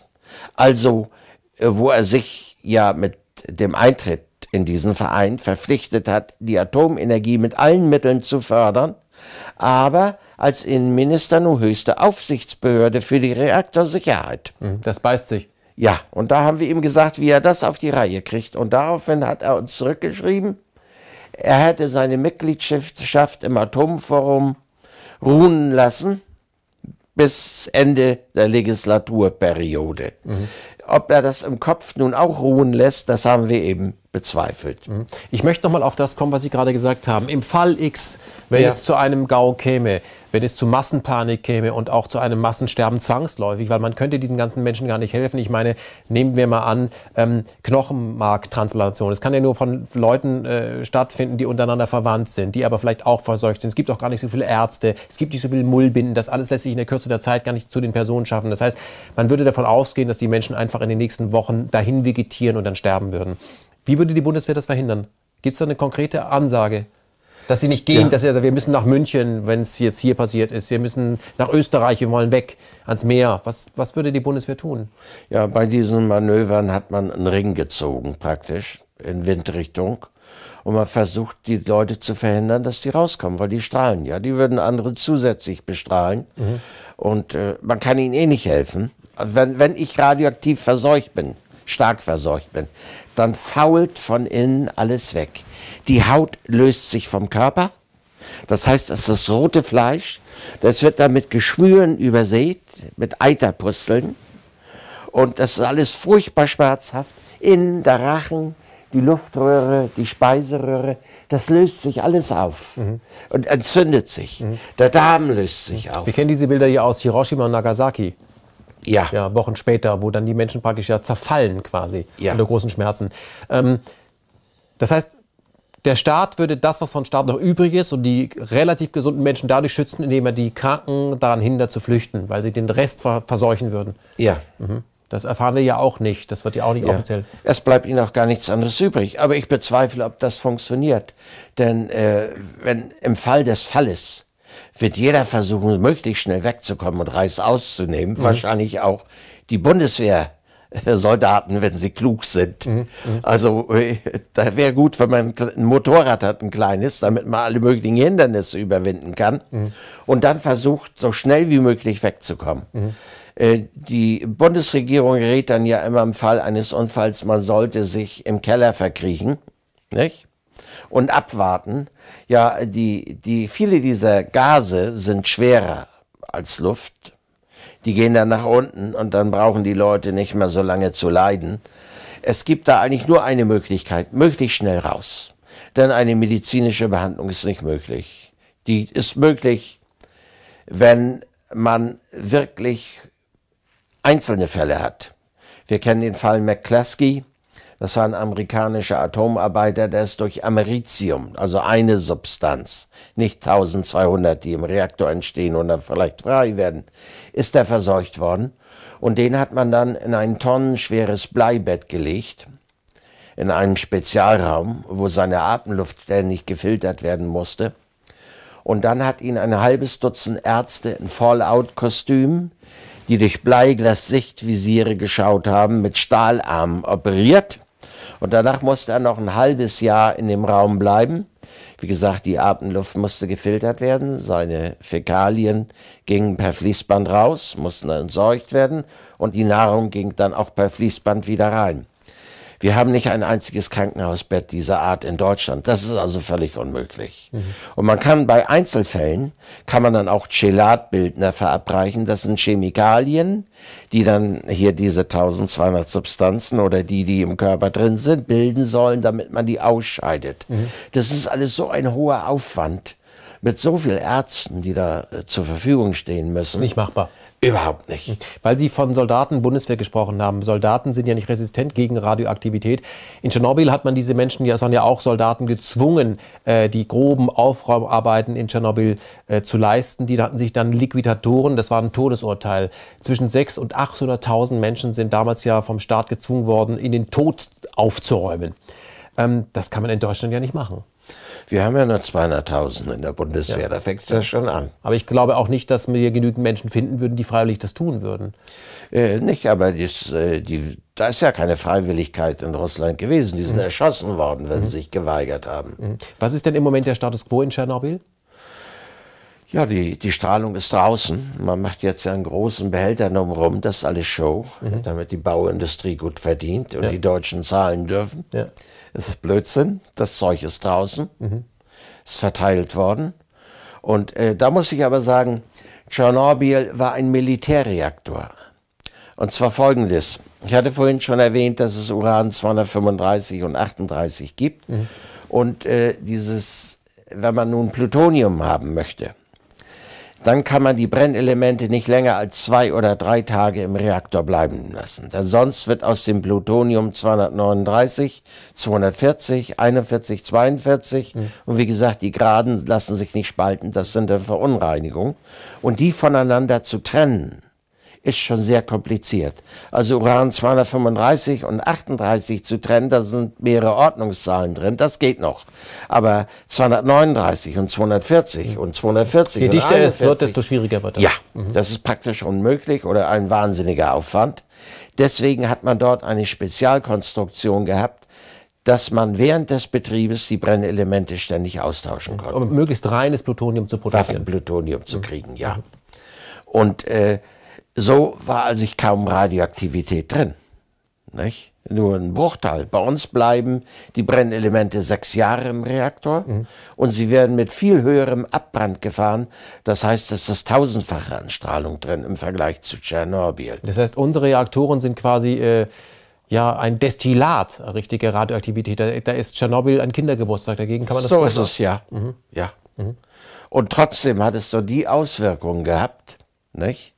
also äh, wo er sich ja mit dem Eintritt in diesen Verein verpflichtet hat, die Atomenergie mit allen Mitteln zu fördern, aber als Innenminister nur höchste Aufsichtsbehörde für die Reaktorsicherheit. Mhm, das beißt sich. Ja, und da haben wir ihm gesagt, wie er das auf die Reihe kriegt. Und daraufhin hat er uns zurückgeschrieben, er hätte seine Mitgliedschaft im Atomforum ruhen lassen bis Ende der Legislaturperiode. Mhm. Ob er das im Kopf nun auch ruhen lässt, das haben wir eben bezweifelt. Mhm. Ich möchte nochmal auf das kommen,
was Sie gerade gesagt haben. Im Fall X, wenn ja. es zu einem GAU käme, wenn es zu Massenpanik käme und auch zu einem Massensterben zwangsläufig, weil man könnte diesen ganzen Menschen gar nicht helfen. Ich meine, nehmen wir mal an, ähm, Knochenmarktransplantation. Es kann ja nur von Leuten äh, stattfinden, die untereinander verwandt sind, die aber vielleicht auch verseucht sind. Es gibt auch gar nicht so viele Ärzte, es gibt nicht so viele Mullbinden. Das alles lässt sich in der Kürze der Zeit gar nicht zu den Personen schaffen. Das heißt, man würde davon ausgehen, dass die Menschen einfach in den nächsten Wochen dahin vegetieren und dann sterben würden. Wie würde die Bundeswehr das verhindern? Gibt es da eine konkrete Ansage? Dass sie nicht gehen, ja. dass sie also, wir müssen nach München, wenn es jetzt hier passiert ist, wir müssen nach Österreich, wir wollen weg ans Meer. Was, was würde die Bundeswehr tun?
Ja, bei diesen Manövern hat man einen Ring gezogen, praktisch, in Windrichtung. Und man versucht, die Leute zu verhindern, dass die rauskommen, weil die strahlen ja. Die würden andere zusätzlich bestrahlen. Mhm. Und äh, man kann ihnen eh nicht helfen, also wenn, wenn ich radioaktiv verseucht bin stark versorgt bin, dann fault von innen alles weg. Die Haut löst sich vom Körper. Das heißt, es ist das rote Fleisch. Das wird dann mit Geschwüren übersät, mit Eiterpusteln. Und das ist alles furchtbar schmerzhaft. Innen der Rachen, die Luftröhre, die Speiseröhre, das löst sich alles auf mhm. und entzündet sich. Mhm. Der Darm löst sich mhm. auf. Wir kennen
diese Bilder hier aus Hiroshima und Nagasaki ja. ja. Wochen später, wo dann die Menschen praktisch ja zerfallen quasi ja. unter großen Schmerzen. Ähm, das heißt, der Staat würde das, was von Staat noch übrig ist, und die relativ gesunden Menschen dadurch schützen, indem er die Kranken daran hindert zu flüchten, weil sie den Rest ver verseuchen würden.
Ja. Mhm.
Das erfahren wir ja auch nicht.
Das wird ja auch nicht ja. offiziell. Es bleibt ihnen auch gar nichts anderes übrig. Aber ich bezweifle, ob das funktioniert. Denn äh, wenn im Fall des Falles wird jeder versuchen, möglichst schnell wegzukommen und Reis auszunehmen. Mhm. Wahrscheinlich auch die Bundeswehr Soldaten, wenn sie klug sind. Mhm. mhm. Also äh, da wäre gut, wenn man ein Motorrad hat, ein kleines, damit man alle möglichen Hindernisse überwinden kann mhm. und dann versucht, so schnell wie möglich wegzukommen. Mhm. Äh, die Bundesregierung rät dann ja immer im Fall eines Unfalls, man sollte sich im Keller verkriechen. Nicht? und abwarten. Ja, die, die, viele dieser Gase sind schwerer als Luft. Die gehen dann nach unten und dann brauchen die Leute nicht mehr so lange zu leiden. Es gibt da eigentlich nur eine Möglichkeit, möglichst schnell raus. Denn eine medizinische Behandlung ist nicht möglich. Die ist möglich, wenn man wirklich einzelne Fälle hat. Wir kennen den Fall McCluskey, das war ein amerikanischer Atomarbeiter, der ist durch Americium, also eine Substanz, nicht 1200, die im Reaktor entstehen und dann vielleicht frei werden, ist er verseucht worden. Und den hat man dann in ein tonnenschweres Bleibett gelegt, in einem Spezialraum, wo seine Atemluft ständig gefiltert werden musste. Und dann hat ihn ein halbes Dutzend Ärzte in Fallout-Kostüm, die durch Bleiglas-Sichtvisiere geschaut haben, mit Stahlarmen operiert und danach musste er noch ein halbes Jahr in dem Raum bleiben. Wie gesagt, die Atemluft musste gefiltert werden, seine Fäkalien gingen per Fließband raus, mussten entsorgt werden und die Nahrung ging dann auch per Fließband wieder rein. Wir haben nicht ein einziges Krankenhausbett dieser Art in Deutschland. Das ist also völlig unmöglich. Mhm. Und man kann bei Einzelfällen, kann man dann auch Chelatbildner verabreichen. Das sind Chemikalien, die dann hier diese 1200 Substanzen oder die, die im Körper drin sind, bilden sollen, damit man die ausscheidet. Mhm. Das ist alles so ein hoher Aufwand mit so vielen Ärzten, die da äh, zur Verfügung stehen müssen. Nicht machbar. Überhaupt nicht. Hm. Weil Sie von Soldaten, Bundeswehr gesprochen haben. Soldaten sind ja nicht
resistent gegen Radioaktivität. In Tschernobyl hat man diese Menschen, ja, es waren ja auch Soldaten gezwungen, äh, die groben Aufräumarbeiten in Tschernobyl äh, zu leisten. Die hatten sich dann Liquidatoren, das war ein Todesurteil. Zwischen 6 und 800.000 Menschen sind damals ja vom Staat gezwungen worden, in den Tod aufzuräumen. Ähm, das kann man in Deutschland ja nicht machen.
Wir haben ja nur 200.000 in der Bundeswehr, ja. da fängt es ja schon an. Aber ich glaube auch nicht, dass wir genügend Menschen finden würden, die freiwillig das tun würden. Äh, nicht, aber dies, äh, die, da ist ja keine Freiwilligkeit in Russland gewesen. Die sind mhm. erschossen worden, wenn mhm. sie sich geweigert haben. Mhm. Was ist denn im Moment der Status quo in Tschernobyl? Ja, die, die Strahlung ist draußen. Man macht jetzt ja einen großen Behälter drumherum. Das ist alles Show, mhm. damit die Bauindustrie gut verdient und ja. die Deutschen zahlen dürfen. Ja es ist Blödsinn, das Zeug ist draußen, mhm. ist verteilt worden. Und äh, da muss ich aber sagen, Tschernobyl war ein Militärreaktor. Und zwar folgendes. Ich hatte vorhin schon erwähnt, dass es Uran 235 und 38 gibt. Mhm. Und äh, dieses, wenn man nun Plutonium haben möchte, dann kann man die Brennelemente nicht länger als zwei oder drei Tage im Reaktor bleiben lassen. Denn sonst wird aus dem Plutonium 239, 240, 41, 42 mhm. und wie gesagt, die Graden lassen sich nicht spalten, das sind dann Verunreinigungen. Und die voneinander zu trennen, ist schon sehr kompliziert. Also Uran 235 und 38 zu trennen, da sind mehrere Ordnungszahlen drin, das geht noch. Aber 239 und 240 und 240 Je und dichter es wird, desto schwieriger wird das. Ja, mhm. das ist praktisch unmöglich oder ein wahnsinniger Aufwand. Deswegen hat man dort eine Spezialkonstruktion gehabt, dass man während des Betriebes die Brennelemente ständig austauschen konnte. Um möglichst reines Plutonium zu produzieren. Plutonium zu mhm. kriegen, ja. Mhm. Und äh, so war also kaum Radioaktivität drin. Nicht? Nur ein Bruchteil. Bei uns bleiben die Brennelemente sechs Jahre im Reaktor mhm. und sie werden mit viel höherem Abbrand gefahren. Das heißt, es ist tausendfache an Strahlung drin im Vergleich zu Tschernobyl.
Das heißt, unsere Reaktoren sind quasi äh, ja, ein Destillat richtiger Radioaktivität. Da, da, ist Tschernobyl ein Kindergeburtstag. Dagegen kann man das So ist es, ja.
Mhm. ja. Mhm. Und trotzdem hat es so die Auswirkungen gehabt, nicht?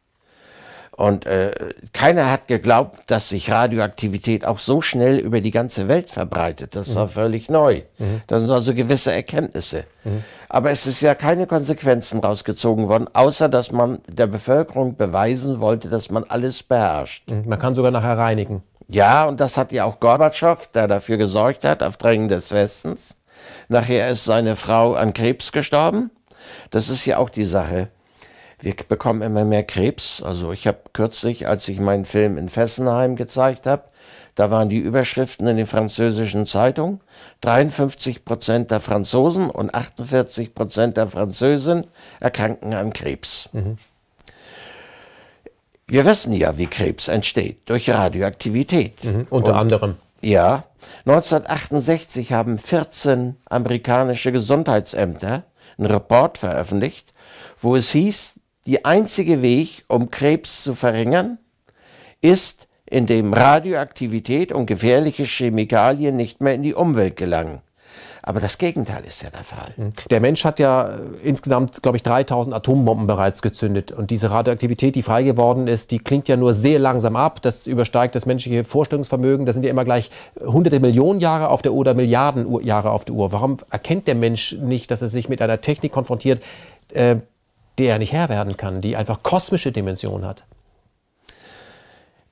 Und äh, keiner hat geglaubt, dass sich Radioaktivität auch so schnell über die ganze Welt verbreitet. Das war mhm. völlig neu. Mhm. Das sind also gewisse Erkenntnisse. Mhm. Aber es ist ja keine Konsequenzen rausgezogen worden, außer dass man der Bevölkerung beweisen wollte, dass man alles beherrscht. Mhm. Man kann sogar nachher reinigen. Ja, und das hat ja auch Gorbatschow, der dafür gesorgt hat, auf Drängen des Westens. Nachher ist seine Frau an Krebs gestorben. Das ist ja auch die Sache wir bekommen immer mehr Krebs. Also ich habe kürzlich, als ich meinen Film in Fessenheim gezeigt habe, da waren die Überschriften in den französischen Zeitungen. 53 Prozent der Franzosen und 48 Prozent der Französinnen erkranken an Krebs. Mhm. Wir wissen ja, wie Krebs entsteht, durch Radioaktivität. Mhm, unter und, anderem. Ja. 1968 haben 14 amerikanische Gesundheitsämter einen Report veröffentlicht, wo es hieß, die einzige Weg, um Krebs zu verringern, ist, indem Radioaktivität und gefährliche Chemikalien nicht mehr in die Umwelt gelangen. Aber das Gegenteil ist ja der Fall. Mhm. Der Mensch hat ja äh, insgesamt, glaube ich, 3000 Atombomben bereits gezündet. Und diese
Radioaktivität, die frei geworden ist, die klingt ja nur sehr langsam ab. Das übersteigt das menschliche Vorstellungsvermögen. Das sind ja immer gleich hunderte Millionen Jahre auf der Uhr oder Milliarden Jahre auf der Uhr. Warum erkennt der Mensch nicht, dass er sich mit einer Technik konfrontiert, äh, der er nicht Herr werden kann, die einfach
kosmische Dimension hat.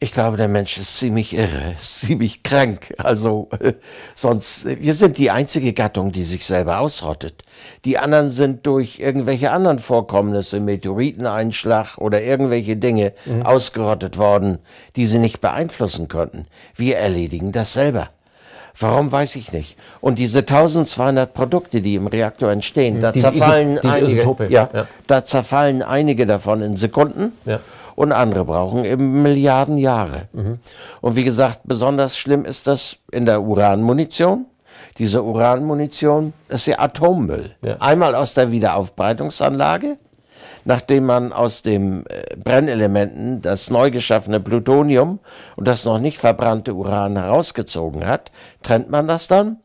Ich glaube, der Mensch ist ziemlich irre, [LAUGHS] ziemlich krank. Also äh, [LAUGHS] sonst, wir sind die einzige Gattung, die sich selber ausrottet. Die anderen sind durch irgendwelche anderen Vorkommnisse, Meteoriteneinschlag oder irgendwelche Dinge mhm. ausgerottet worden, die sie nicht beeinflussen konnten. Wir erledigen das selber. Warum weiß ich nicht. Und diese 1200 Produkte, die im Reaktor entstehen, da, die, zerfallen, diese, einige, ja, ja. da zerfallen einige davon in Sekunden. Ja. Und andere brauchen eben Milliarden Jahre. Mhm. Und wie gesagt, besonders schlimm ist das in der Uranmunition. Diese Uranmunition ist ja Atommüll. Einmal aus der Wiederaufbreitungsanlage, nachdem man aus den äh, Brennelementen das neu geschaffene Plutonium und das noch nicht verbrannte Uran herausgezogen hat, trennt man das dann.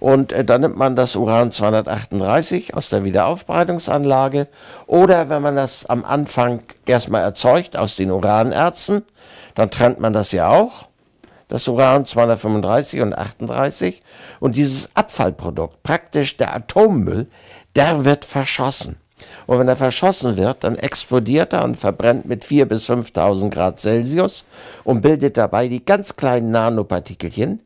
Und äh, dann nimmt man das Uran 238 aus der Wiederaufbereitungsanlage oder wenn man das am Anfang erstmal erzeugt aus den Uranerzen, dann trennt man das ja auch das Uran 235 und 38 und dieses Abfallprodukt, praktisch der Atommüll, der wird verschossen. Und wenn er verschossen wird, dann explodiert er und verbrennt mit 4.000 bis 5.000 Grad Celsius und bildet dabei die ganz kleinen Nanopartikelchen,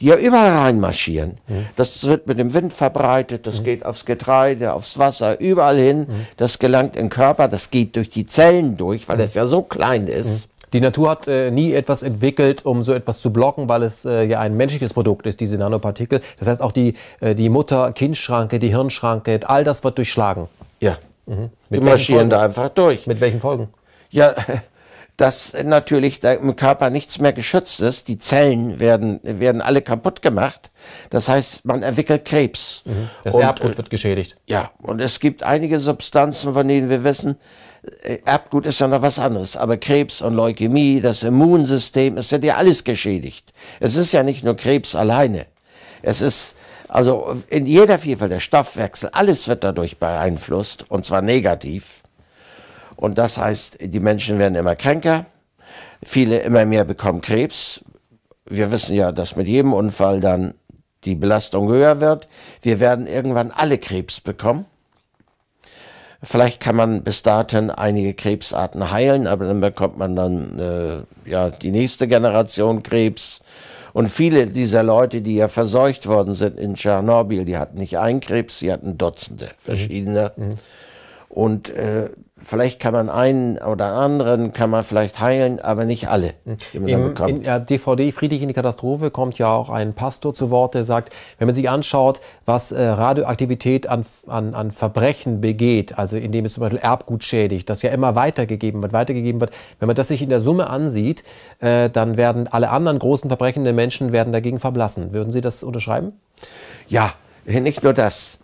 die ja überall reinmarschieren. Mhm. Das wird mit dem Wind verbreitet, das mhm. geht aufs Getreide, aufs Wasser, überall hin. Mhm. Das gelangt in den Körper, das geht durch die Zellen durch, weil mhm. es ja so klein ist. Mhm. Die Natur hat äh, nie etwas entwickelt, um so etwas zu blocken,
weil es äh, ja ein menschliches Produkt ist, diese Nanopartikel. Das heißt, auch die, äh, die Mutter-Kind-Schranke, die
Hirnschranke, all das wird durchschlagen. Mhm. Die marschieren Folgen? da einfach durch. Mit welchen Folgen? Ja, [LAUGHS] dass natürlich im Körper nichts mehr geschützt ist. Die Zellen werden, werden alle kaputt gemacht. Das heißt, man entwickelt Krebs. Mhm. Das und, Erbgut äh, wird geschädigt. Ja, und es gibt einige Substanzen, von denen wir wissen, äh, Erbgut ist ja noch was anderes, aber Krebs und Leukämie, das Immunsystem, es wird ja alles geschädigt. Es ist ja nicht nur Krebs alleine. Es ist also in jeder Vielfalt, der Stoffwechsel, alles wird dadurch beeinflusst und zwar negativ. Und das heißt, die Menschen werden immer kränker, viele immer mehr bekommen Krebs. Wir wissen ja, dass mit jedem Unfall dann die Belastung höher wird. Wir werden irgendwann alle Krebs bekommen. Vielleicht kann man bis dahin einige Krebsarten heilen, aber dann bekommt man dann äh, ja, die nächste Generation Krebs. Und viele dieser Leute, die ja verseucht worden sind in Tschernobyl, die hatten nicht einen Krebs, sie hatten Dutzende mhm. verschiedener. Mhm. Und äh, vielleicht kann man einen oder anderen, kann man vielleicht heilen, aber nicht alle. Im, hm. in der DVD Friedrich in die
Katastrophe kommt ja auch ein Pastor zu Wort, der sagt, wenn man sich anschaut, was äh, Radioaktivität an, an, an Verbrechen begeht, also indem es zum Beispiel Erbgut schädigt, das ja immer weitergegeben wird, weitergegeben wird, wenn man das sich in der Summe ansieht, äh, dann werden alle anderen großen Verbrechen der Menschen werden dagegen verblassen.
Würden Sie das unterschreiben? Ja, nicht nur das.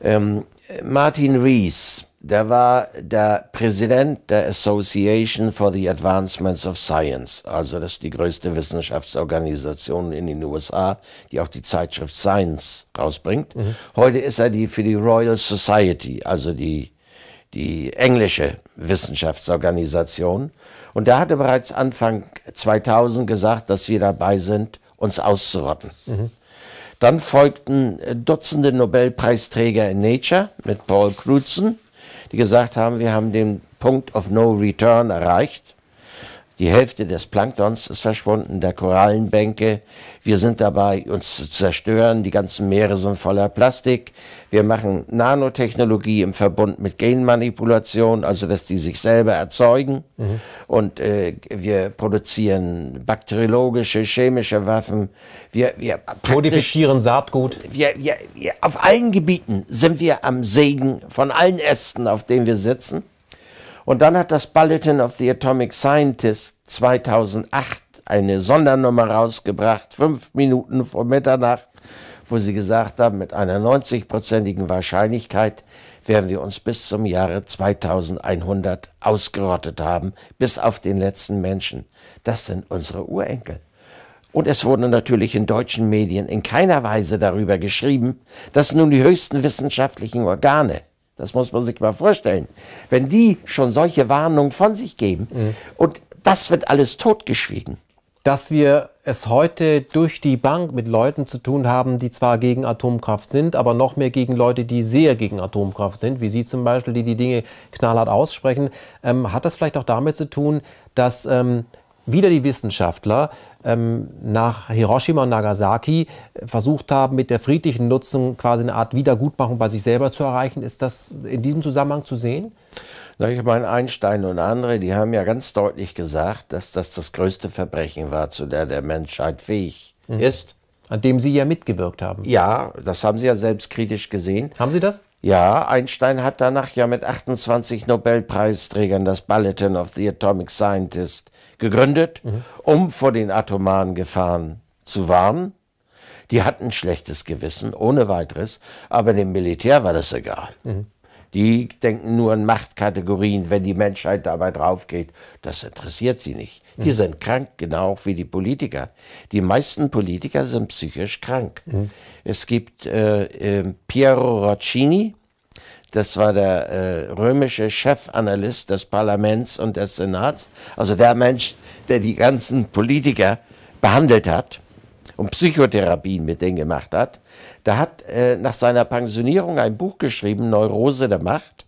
Ähm, Martin Rees, der war der Präsident der Association for the Advancements of Science, also das ist die größte Wissenschaftsorganisation in den USA, die auch die Zeitschrift Science rausbringt. Mhm. Heute ist er die für die Royal Society, also die, die englische Wissenschaftsorganisation. Und der hatte bereits Anfang 2000 gesagt, dass wir dabei sind, uns auszurotten. Mhm. Dann folgten äh, Dutzende Nobelpreisträger in Nature mit Paul Crutzen die gesagt haben, wir haben den Punkt of No Return erreicht. Die Hälfte des Planktons ist verschwunden, der Korallenbänke. Wir sind dabei, uns zu zerstören. Die ganzen Meere sind voller Plastik. Wir machen Nanotechnologie im Verbund mit Genmanipulation, also dass die sich selber erzeugen. Mhm. Und äh, wir produzieren bakteriologische, chemische Waffen. Wir, wir modifizieren Saatgut. Wir, wir, wir, auf allen Gebieten sind wir am Segen von allen Ästen, auf denen wir sitzen. Und dann hat das Bulletin of the Atomic Scientists 2008 eine Sondernummer rausgebracht, fünf Minuten vor Mitternacht, wo sie gesagt haben, mit einer 90-prozentigen Wahrscheinlichkeit werden wir uns bis zum Jahre 2100 ausgerottet haben, bis auf den letzten Menschen. Das sind unsere Urenkel. Und es wurde natürlich in deutschen Medien in keiner Weise darüber geschrieben, dass nun die höchsten wissenschaftlichen Organe das muss man sich mal vorstellen. Wenn die schon solche Warnungen von sich geben mhm. und das wird alles totgeschwiegen. Dass wir es heute
durch die Bank mit Leuten zu tun haben, die zwar gegen Atomkraft sind, aber noch mehr gegen Leute, die sehr gegen Atomkraft sind, wie Sie zum Beispiel, die die Dinge knallhart aussprechen, ähm, hat das vielleicht auch damit zu tun, dass ähm, wieder die Wissenschaftler ähm, nach Hiroshima und Nagasaki äh, versucht haben, mit der friedlichen Nutzung quasi eine Art Wiedergutmachung bei
sich selber zu erreichen. Ist das in diesem Zusammenhang zu sehen? ich meine, Einstein und andere, die haben ja ganz deutlich gesagt, dass das das größte Verbrechen war, zu der der Menschheit fähig mhm. ist. An dem Sie ja mitgewirkt haben. Ja, das haben Sie ja selbstkritisch gesehen. Haben Sie das? Ja, Einstein hat danach ja mit 28 Nobelpreisträgern das Bulletin of the Atomic Scientist gegründet, mhm. um vor den atomaren Gefahren zu warnen. Die hatten schlechtes Gewissen, ohne weiteres, aber dem Militär war das egal. Mhm. Die denken nur an Machtkategorien, wenn die Menschheit dabei draufgeht. Das interessiert sie nicht. Die mhm. sind krank, genau wie die Politiker. Die meisten Politiker sind psychisch krank. Mhm. Es gibt äh, äh, Piero Roccini, das war der äh, römische Chefanalyst des Parlaments und des Senats, also der Mensch, der die ganzen Politiker behandelt hat und Psychotherapien mit denen gemacht hat. Der hat äh, nach seiner Pensionierung ein Buch geschrieben, Neurose der Macht,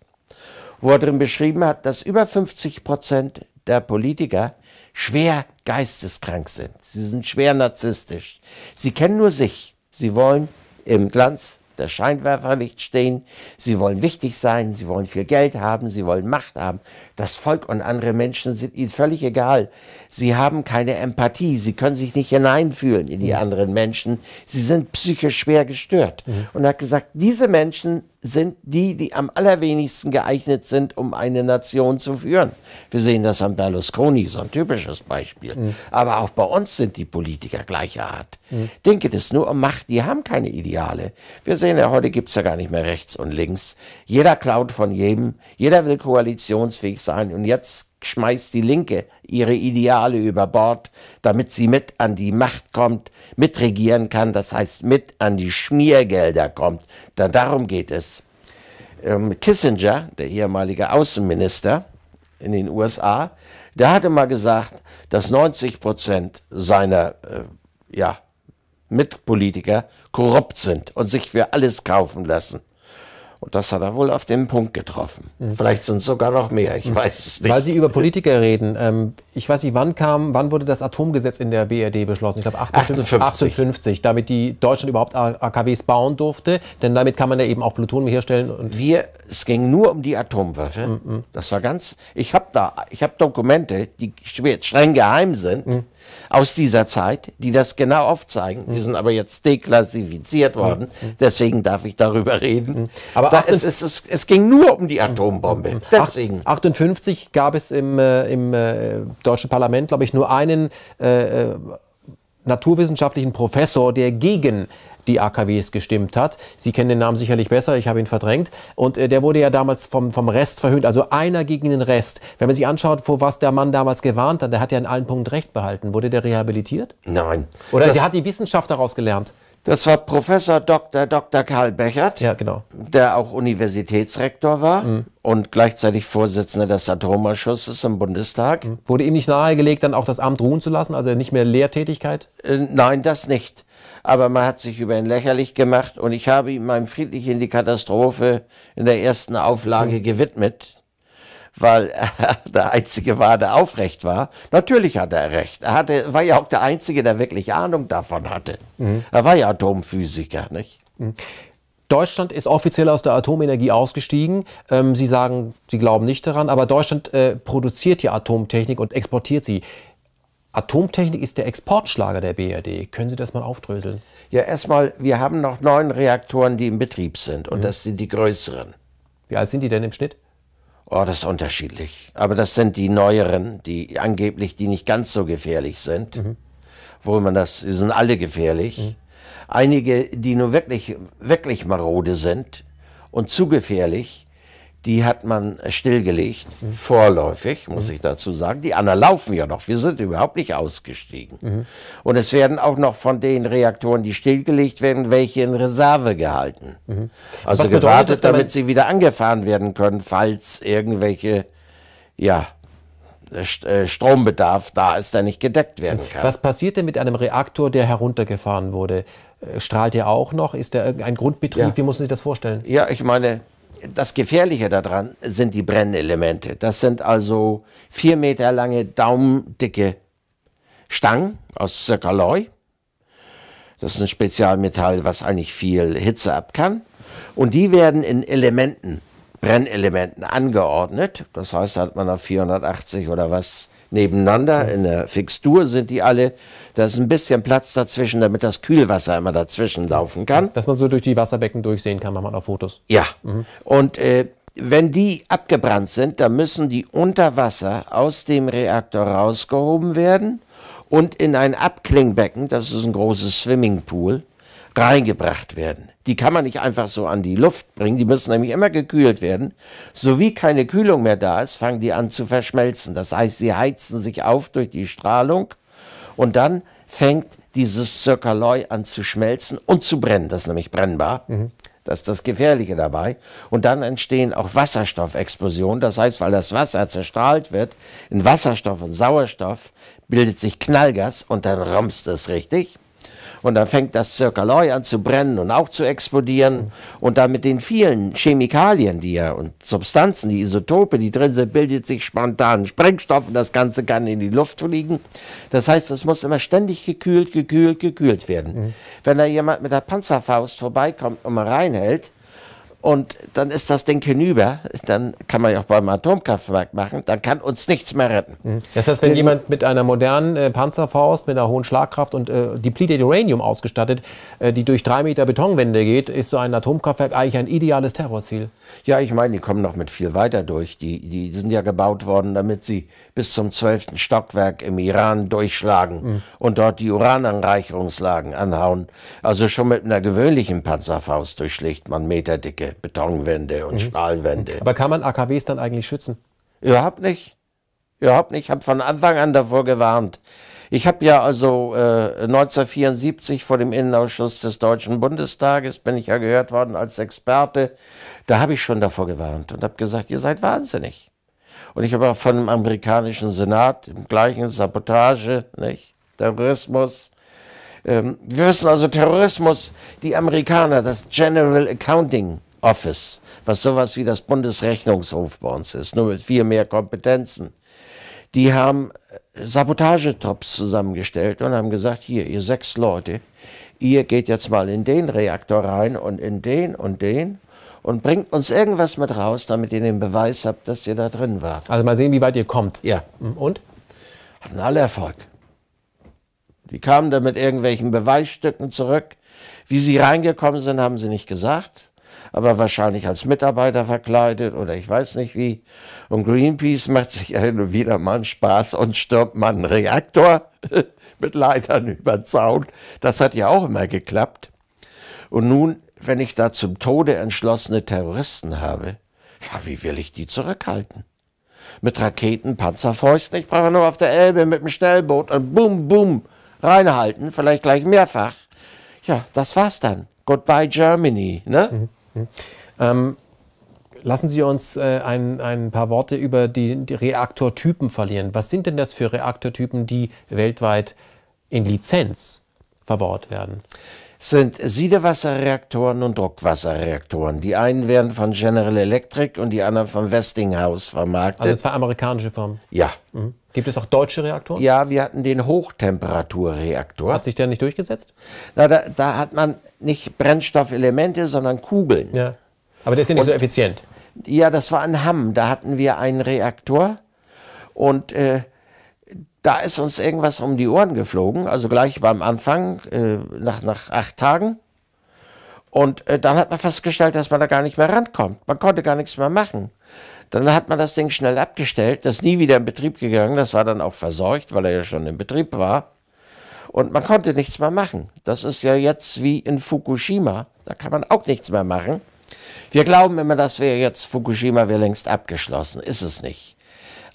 wo er drin beschrieben hat, dass über 50 Prozent der Politiker schwer geisteskrank sind. Sie sind schwer narzisstisch. Sie kennen nur sich. Sie wollen im Glanz der Scheinwerferlicht stehen. Sie wollen wichtig sein. Sie wollen viel Geld haben. Sie wollen Macht haben. Das Volk und andere Menschen sind ihnen völlig egal. Sie haben keine Empathie. Sie können sich nicht hineinfühlen in die mhm. anderen Menschen. Sie sind psychisch schwer gestört. Mhm. Und hat gesagt, diese Menschen sind die, die am allerwenigsten geeignet sind, um eine Nation zu führen. Wir sehen das an Berlusconi, so ein typisches Beispiel. Mhm. Aber auch bei uns sind die Politiker gleicher Art. Mhm. Den geht nur um Macht, die haben keine Ideale. Wir sehen ja, heute gibt es ja gar nicht mehr rechts und links. Jeder klaut von jedem, jeder will koalitionsfähig sein und jetzt schmeißt die Linke ihre Ideale über Bord, damit sie mit an die Macht kommt, mitregieren kann, das heißt mit an die Schmiergelder kommt. Da, darum geht es. Ähm, Kissinger, der ehemalige Außenminister in den USA, der hatte mal gesagt, dass 90 Prozent seiner äh, ja, Mitpolitiker korrupt sind und sich für alles kaufen lassen. Und das hat er wohl auf den Punkt getroffen. Mhm. Vielleicht sind es sogar noch mehr, ich weiß es nicht. Weil Sie über
Politiker reden. Ähm, ich weiß nicht, wann kam, wann wurde das Atomgesetz in der BRD beschlossen? Ich glaube 58, 58. damit die Deutschland überhaupt AKWs bauen durfte. Denn damit kann man ja eben auch Plutonium
herstellen. Wir, es ging nur um die Atomwaffe. Mhm. Das war ganz, ich habe da, ich habe Dokumente, die streng geheim sind. Mhm aus dieser Zeit, die das genau aufzeigen. Die mhm. sind aber jetzt deklassifiziert mhm. worden, mhm. deswegen darf ich darüber reden. Aber da es, es, es, es, ging nur um die Atombombe. Deswegen. 58 gab es im,
äh, im äh, deutschen Parlament, glaube ich, nur einen äh, äh naturwissenschaftlichen Professor, der gegen die AKWs gestimmt hat. Sie kennen den Namen sicherlich besser, ich habe ihn verdrängt. Und äh, der wurde ja damals vom, vom Rest verhöhnt, also einer gegen den Rest. Wenn man sich anschaut, vor was der Mann damals gewarnt hat, der hat ja in allen Punkten Recht behalten. Wurde der rehabilitiert? Nein.
Oder das der hat die Wissenschaft daraus gelernt? Das war Professor Dr. Dr. Karl Bechert, ja, genau. der auch Universitätsrektor war mhm. und gleichzeitig Vorsitzender des Atomausschusses im Bundestag. Mhm. Wurde ihm nicht nahegelegt, dann auch das Amt ruhen zu lassen, also nicht mehr Lehrtätigkeit? Äh, nein, das nicht aber man hat sich über ihn lächerlich gemacht und ich habe ihm meinem Friedlich in die Katastrophe in der ersten Auflage mhm. gewidmet, weil [LAUGHS] er der Einzige war, der aufrecht war. Natürlich hat er recht. Er hatte, war ja auch der Einzige, der wirklich Ahnung davon hatte. Mhm. Er war ja Atomphysiker, nicht? Mhm. Deutschland ist offiziell aus
der Atomenergie ausgestiegen. Ähm, Sie sagen, Sie glauben nicht daran, aber Deutschland äh, produziert ja Atomtechnik und exportiert sie. Atomtechnik ist der Exportschlager der BRD. Können Sie das mal aufdröseln?
Ja, erstmal, wir haben noch neun Reaktoren, die im Betrieb sind. Und mhm. das sind die größeren. Wie alt sind die denn im Schnitt? Oh, das ist unterschiedlich. Aber das sind die neueren, die angeblich, die nicht ganz so gefährlich sind. Mhm. Wo man das, die sind alle gefährlich. Mhm. Einige, die nur wirklich, wirklich marode sind und zu gefährlich, die hat man stillgelegt, mhm. vorläufig, muss mhm. ich dazu sagen. Die anderen laufen ja noch. Wir sind überhaupt nicht ausgestiegen. Mhm. Und es werden auch noch von den Reaktoren, die stillgelegt werden, welche in Reserve gehalten. Also Was gewartet, bedeutet, damit sie wieder angefahren werden können, falls irgendwelche, ja, äh, Strombedarf da ist, der nicht gedeckt werden kann. Was passiert denn mit einem Reaktor, der
heruntergefahren wurde? Äh, strahlt er auch noch? Ist der ein Grundbetrieb? Ja. Wie muss man sich das vorstellen?
Ja, ich meine, das Gefährliche daran sind die Brennelemente. Das sind also vier Meter lange, daumendicke Stangen aus Zirkaloi. Das ist ein Spezialmetall, was eigentlich viel Hitze abkann. Und die werden in Elementen Brennelementen angeordnet. Das heißt, da hat man auf 480 oder was nebeneinander. In der Fixtur sind die alle. Da ist ein bisschen Platz dazwischen, damit das Kühlwasser immer dazwischen laufen kann. Dass man so durch die Wasserbecken durchsehen kann, man auf Fotos. Ja. Mhm. Und äh, wenn die abgebrannt sind, dann müssen die unter Wasser aus dem Reaktor rausgehoben werden und in ein Abklingbecken, das ist ein großes Swimmingpool, reingebracht werden. Die kann man nicht einfach so an die Luft bringen, die müssen nämlich immer gekühlt werden. Sowie keine Kühlung mehr da ist, fangen die an zu verschmelzen. Das heißt, sie heizen sich auf durch die Strahlung und dann fängt dieses Zirkaloi an zu schmelzen und zu brennen. Das ist nämlich brennbar. Mhm. Das ist das Gefährliche dabei. Und dann entstehen auch Wasserstoffexplosionen. Das heißt, weil das Wasser zerstrahlt wird in Wasserstoff und Sauerstoff, bildet sich Knallgas und dann rumst es richtig. Und dann fängt das Zirkaloi an zu brennen und auch zu explodieren. Und dann mit den vielen Chemikalien, die ja und Substanzen, die Isotope, die drin sind, bildet sich spontan Sprengstoff und das Ganze kann in die Luft fliegen. Das heißt, es muss immer ständig gekühlt, gekühlt, gekühlt werden. Mhm. Wenn da jemand mit der Panzerfaust vorbeikommt und mal reinhält, und dann ist das Ding hinüber. Dann kann man ja auch beim Atomkraftwerk machen. Dann kann uns nichts
mehr retten. Mhm. Das heißt, wenn jemand mit einer modernen äh, Panzerfaust, mit einer hohen Schlagkraft und äh, depleted Uranium ausgestattet, äh, die durch drei Meter Betonwände geht, ist so ein Atomkraftwerk eigentlich ein ideales
Terrorziel. Ja, ich meine, die kommen noch mit viel weiter durch. Die, die sind ja gebaut worden, damit sie bis zum 12. Stockwerk im Iran durchschlagen mhm. und dort die Urananreicherungslagen anhauen. Also schon mit einer gewöhnlichen Panzerfaust durchschlägt man meterdicke Betonwände und mhm. Stahlwände. Aber kann man
AKWs dann eigentlich schützen?
Überhaupt nicht. Überhaupt nicht. Ich habe von Anfang an davor gewarnt. Ich habe ja also äh, 1974 vor dem Innenausschuss des Deutschen Bundestages, bin ich ja gehört worden als Experte, da habe ich schon davor gewarnt und habe gesagt, ihr seid wahnsinnig. Und ich habe auch von dem amerikanischen Senat im gleichen Sabotage, nicht? Terrorismus. Ähm, wir wissen also Terrorismus, die Amerikaner, das General Accounting, Office, was sowas wie das Bundesrechnungshof bei uns ist, nur mit viel mehr Kompetenzen. Die haben äh, Sabotagetrupps zusammengestellt und haben gesagt, hier, ihr sechs Leute, ihr geht jetzt mal in den Reaktor rein und in den und den und bringt uns irgendwas mit raus, damit ihr den Beweis habt, dass ihr da drin wart. Also mal sehen, wie weit ihr kommt. Ja. Hm, und? Hatten alle Erfolg. Die kamen da mit irgendwelchen Beweisstücken zurück. Wie sie reingekommen sind, haben sie nicht gesagt aber wahrscheinlich als Mitarbeiter verkleidet oder ich weiß nicht wie. Und Greenpeace macht sich hin und wieder mal einen Spaß und stürmt mal einen Reaktor [LAUGHS] mit Leitern über den Zaun. Das hat ja auch immer geklappt. Und nun, wenn ich da zum Tode entschlossene Terroristen habe, ja, wie will ich die zurückhalten? Mit Raketen, Panzerfäusten, ich brauche nur auf der Elbe mit dem Schnellboot und bum, bum, reinhalten, vielleicht gleich mehrfach. Ja, das war's dann. Goodbye Germany, ne? Mhm. Hm.
Ähm, lassen Sie uns äh, ein, ein paar Worte über die, die, Reaktortypen
verlieren. Was sind denn das für Reaktortypen, die weltweit in Lizenz verbaut werden? sind Siedewasserreaktoren und Druckwasserreaktoren. Die einen werden von General Electric und die anderen von Westinghouse vermarktet. Also
zwei amerikanische Firmen.
Ja. Mhm. Gibt es auch deutsche Reaktoren? Ja, wir hatten den Hochtemperaturreaktor. Hat sich der nicht durchgesetzt? Na, da, da hat man nicht Brennstoffelemente, sondern Kugeln. Ja. Aber der ist ja nicht und, so effizient. Ja, das war in Hamm. Da hatten wir einen Reaktor und äh, da ist uns irgendwas um die Ohren geflogen, also gleich beim Anfang, äh, nach, nach acht Tagen. Und äh, dann hat man festgestellt, dass man da gar nicht mehr rankommt. Man konnte gar nichts mehr machen. Dann hat man das Ding schnell abgestellt, das ist nie wieder in Betrieb gegangen, das war dann auch versorgt, weil er ja schon in Betrieb war. Und man konnte nichts mehr machen. Das ist ja jetzt wie in Fukushima, da kann man auch nichts mehr machen. Wir glauben immer, dass wir jetzt Fukushima wäre längst abgeschlossen, ist es nicht.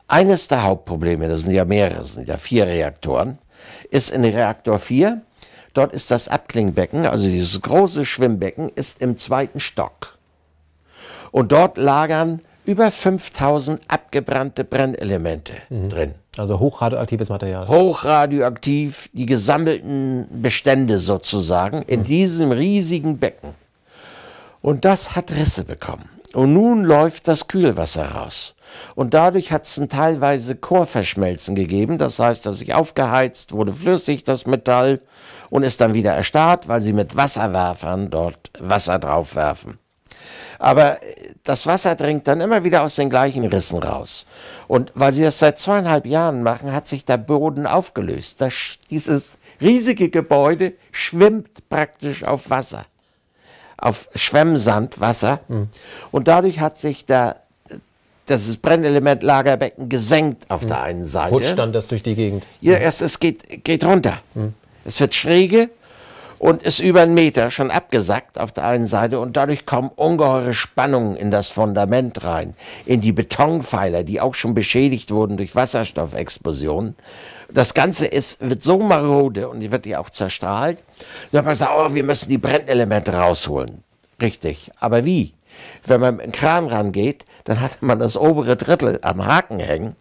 Eines der Hauptprobleme, das sind ja mehrere, das sind ja vier Reaktoren, ist in Reaktor 4, dort ist das Abklingbecken, also dieses große Schwimmbecken, ist im zweiten Stock. Und dort lagern über 5000 abgebrannte Brennelemente mhm.
drin. Also hochradioaktives Material.
Hochradioaktiv, die gesammelten Bestände sozusagen in mhm. diesem riesigen Becken. Und das hat Risse bekommen. Und nun läuft das Kühlwasser raus. Und dadurch hat es ein teilweise Chorverschmelzen gegeben. Das heißt, dass sich aufgeheizt wurde flüssig, das Metall, und ist dann wieder erstarrt, weil sie mit Wasserwerfern dort Wasser draufwerfen. Aber äh, das Wasser dringt dann immer wieder aus den gleichen Rissen raus. Und weil sie das seit zweieinhalb Jahren machen, hat sich der Boden aufgelöst. Das, dieses riesige Gebäude schwimmt praktisch auf Wasser, auf Schwemmsandwasser. Mhm. Und dadurch hat sich der das ist Brennelement Lagerbecken gesenkt auf mhm. der hm. einen Seite. Rutscht dann
das durch die Gegend?
Ja, mhm. es, es geht, geht runter. Mhm. Es wird schräge und ist über einen Meter schon abgesackt auf der einen Seite und dadurch kommen ungeheure Spannungen in das Fundament rein, in die Betonpfeiler, die auch schon beschädigt wurden durch Wasserstoffexplosionen. Das Ganze ist, wird so marode und wird ja auch zerstrahlt. Dann man sagt, oh, wir müssen die Brennelemente rausholen. Richtig, aber wie? Wenn man mit dem Kran rangeht, dann hat man das obere Drittel am Haken hängen.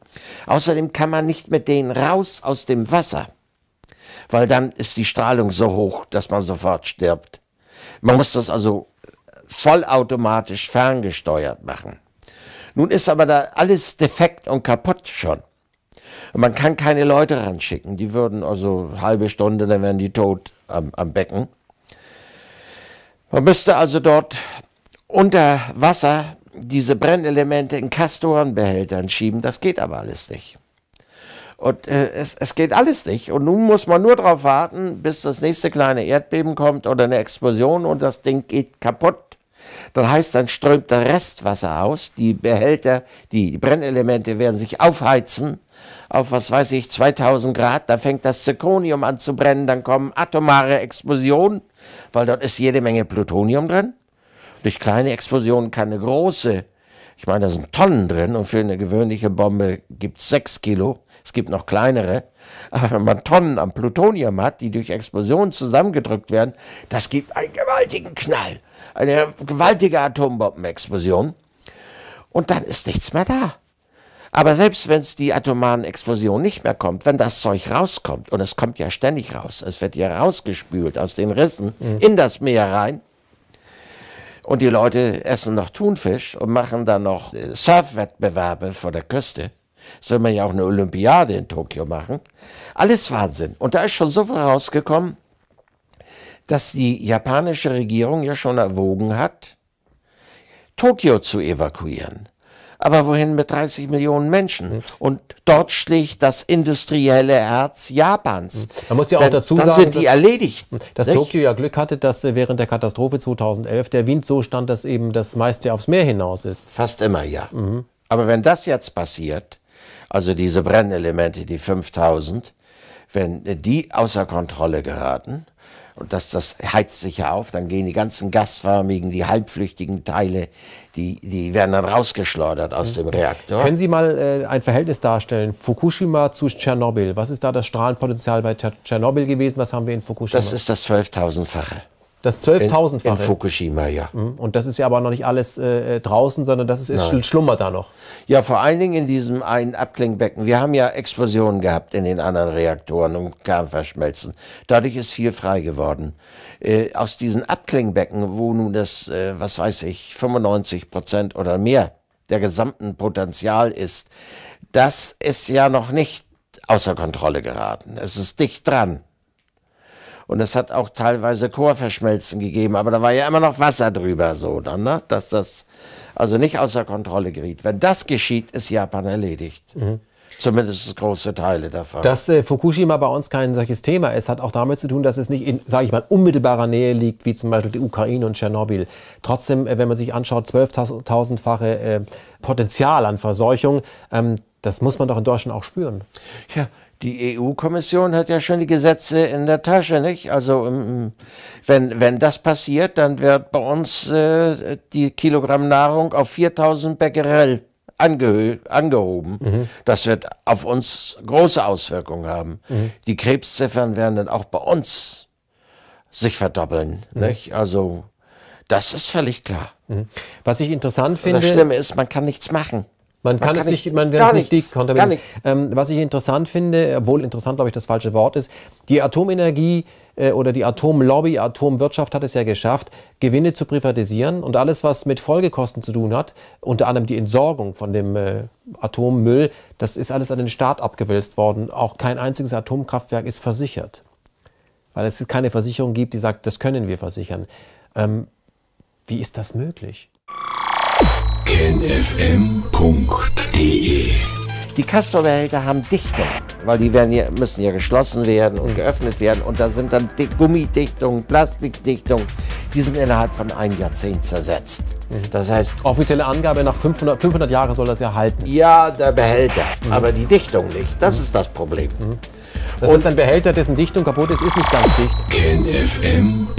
Außerdem kann man nicht mit denen raus aus dem Wasser weil dann ist die Strahlung so hoch, dass man sofort stirbt. Man muss das also vollautomatisch ferngesteuert machen. Nun ist aber da alles defekt und kaputt schon. Und man kann keine Leute ranschicken, die würden also halbe Stunde, dann wären die tot am, am Becken. Man müsste also dort unter Wasser diese Brennelemente in Kastorenbehältern schieben, das geht aber alles nicht. Und äh, es, es geht alles nicht. Und nun muss man nur darauf warten, bis das nächste kleine Erdbeben kommt oder eine Explosion und das Ding geht kaputt. Dann heißt, dann strömt der Restwasser aus. Die Behälter, die, die Brennelemente werden sich aufheizen auf, was weiß ich, 2000 Grad. Da fängt das Zirconium an zu brennen. Dann kommen atomare Explosionen, weil dort ist jede Menge Plutonium drin. Durch kleine Explosionen kann eine große, ich meine, da sind Tonnen drin und für eine gewöhnliche Bombe gibt es 6 Kilo. Es gibt noch kleinere. Aber wenn man Tonnen an Plutonium hat, die durch Explosionen zusammengedrückt werden, das gibt einen gewaltigen Knall. Eine gewaltige Atombombenexplosion. Und dann ist nichts mehr da. Aber selbst wenn es die atomaren Explosion nicht mehr kommt, wenn das Zeug rauskommt, und es kommt ja ständig raus, es wird ja rausgespült aus den Rissen mhm. in das Meer rein, und die Leute essen noch Thunfisch und machen dann noch äh, Surfwettbewerbe vor der Küste. Soll man ja auch eine Olympiade in Tokio machen. Alles Wahnsinn. Und da ist schon so viel rausgekommen, dass die japanische Regierung ja schon erwogen hat, Tokio zu evakuieren. Aber wohin mit 30 Millionen Menschen? Hm. Und dort schlägt das industrielle Herz Japans. Hm. Man muss ja auch Wenn, dazu sagen, dann sind die dass, erledigt. Hm. Dass nicht? Tokio
ja Glück hatte, dass äh, während der Katastrophe 2011 der Wind so stand, dass eben das meiste aufs
Meer hinaus ist. Fast immer, ja. Mhm. Aber wenn das jetzt passiert, also diese Brennelemente, die 5000, wenn die außer Kontrolle geraten, und das, das heizt sich ja auf, dann gehen die ganzen gasförmigen, die halbflüchtigen Teile, die, die werden dann rausgeschleudert aus mhm. dem Reaktor. Können
Sie mal äh, ein Verhältnis darstellen, Fukushima zu Tschernobyl? Was ist da das Strahlenpotenzial bei Tschernobyl gewesen? Was haben wir in Fukushima? Das ist das
12.000-fache.
Das 12.000-fache. In, in,
Fukushima, ja.
Mhm. Und das ist ja aber noch nicht alles äh,
draußen, sondern
das ist, ist schlummert da
noch. Ja, vor allen Dingen in diesem einen Abklingbecken. Wir haben ja Explosionen gehabt in den anderen Reaktoren und Kernverschmelzen. Dadurch ist viel frei geworden. Äh, aus diesen Abklingbecken, wo nun das, äh, was weiß ich, 95 Prozent oder mehr der gesamten Potenzial ist, das ist ja noch nicht außer Kontrolle geraten. Es ist dicht dran. Und es hat auch teilweise Chorverschmelzen gegeben, aber da war ja immer noch Wasser drüber, so dann, ne? dass das also nicht außer Kontrolle geriet. Wenn das geschieht, ist Japan erledigt. Mhm. Zumindest große Teile davon. Dass
äh, Fukushima bei uns kein solches Thema ist, hat auch damit zu tun, dass es nicht in, sage ich mal, unmittelbarer Nähe liegt, wie zum Beispiel die Ukraine und Tschernobyl. Trotzdem, äh, wenn man sich anschaut,
12.000-fache äh, Potenzial an Verseuchung, ähm, das muss man doch in Deutschland auch spüren. Ja, die EU-Kommission hat ja schon die Gesetze in der Tasche, nicht? Also ähm, wenn, wenn das passiert, dann wird bei uns äh, die Kilogramm Nahrung auf 4000 Becquerel angehö angehoben. Mhm. Das wird auf uns große Auswirkungen haben. Mhm. Die Krebsziffern werden dann auch bei uns sich verdoppeln, mhm. nicht? Also das ist völlig klar. Mhm. Was ich interessant finde. Das Schlimme ist, man kann nichts machen. Man, kann, kann, es nicht, man kann es nicht dekontaminieren. Ähm,
was ich interessant finde, obwohl interessant, glaube ich, das falsche Wort ist, die Atomenergie äh, oder die Atomlobby, Atomwirtschaft hat es ja geschafft, Gewinne zu privatisieren und alles, was mit Folgekosten zu tun hat, unter anderem die Entsorgung von dem äh, Atommüll, das ist alles an den Staat abgewälzt worden. Auch kein einziges Atomkraftwerk ist versichert, weil es keine Versicherung gibt, die sagt, das können wir versichern. Ähm, wie ist das möglich? kenfm.de
die Castor-Behälter haben Dichtung, weil die werden ja, müssen ja geschlossen werden und mhm. geöffnet werden. Und da sind dann Gummidichtungen, Plastikdichtungen, die sind innerhalb von einem Jahrzehnt zersetzt. Mhm. Das heißt. Offizielle Angabe, nach 500, 500 Jahren soll das ja halten. Ja, der Behälter, mhm. aber die Dichtung
nicht. Das mhm. ist das Problem. Mhm. Das und ist ein Behälter, dessen Dichtung kaputt ist, ist nicht ganz dicht. kenfm.de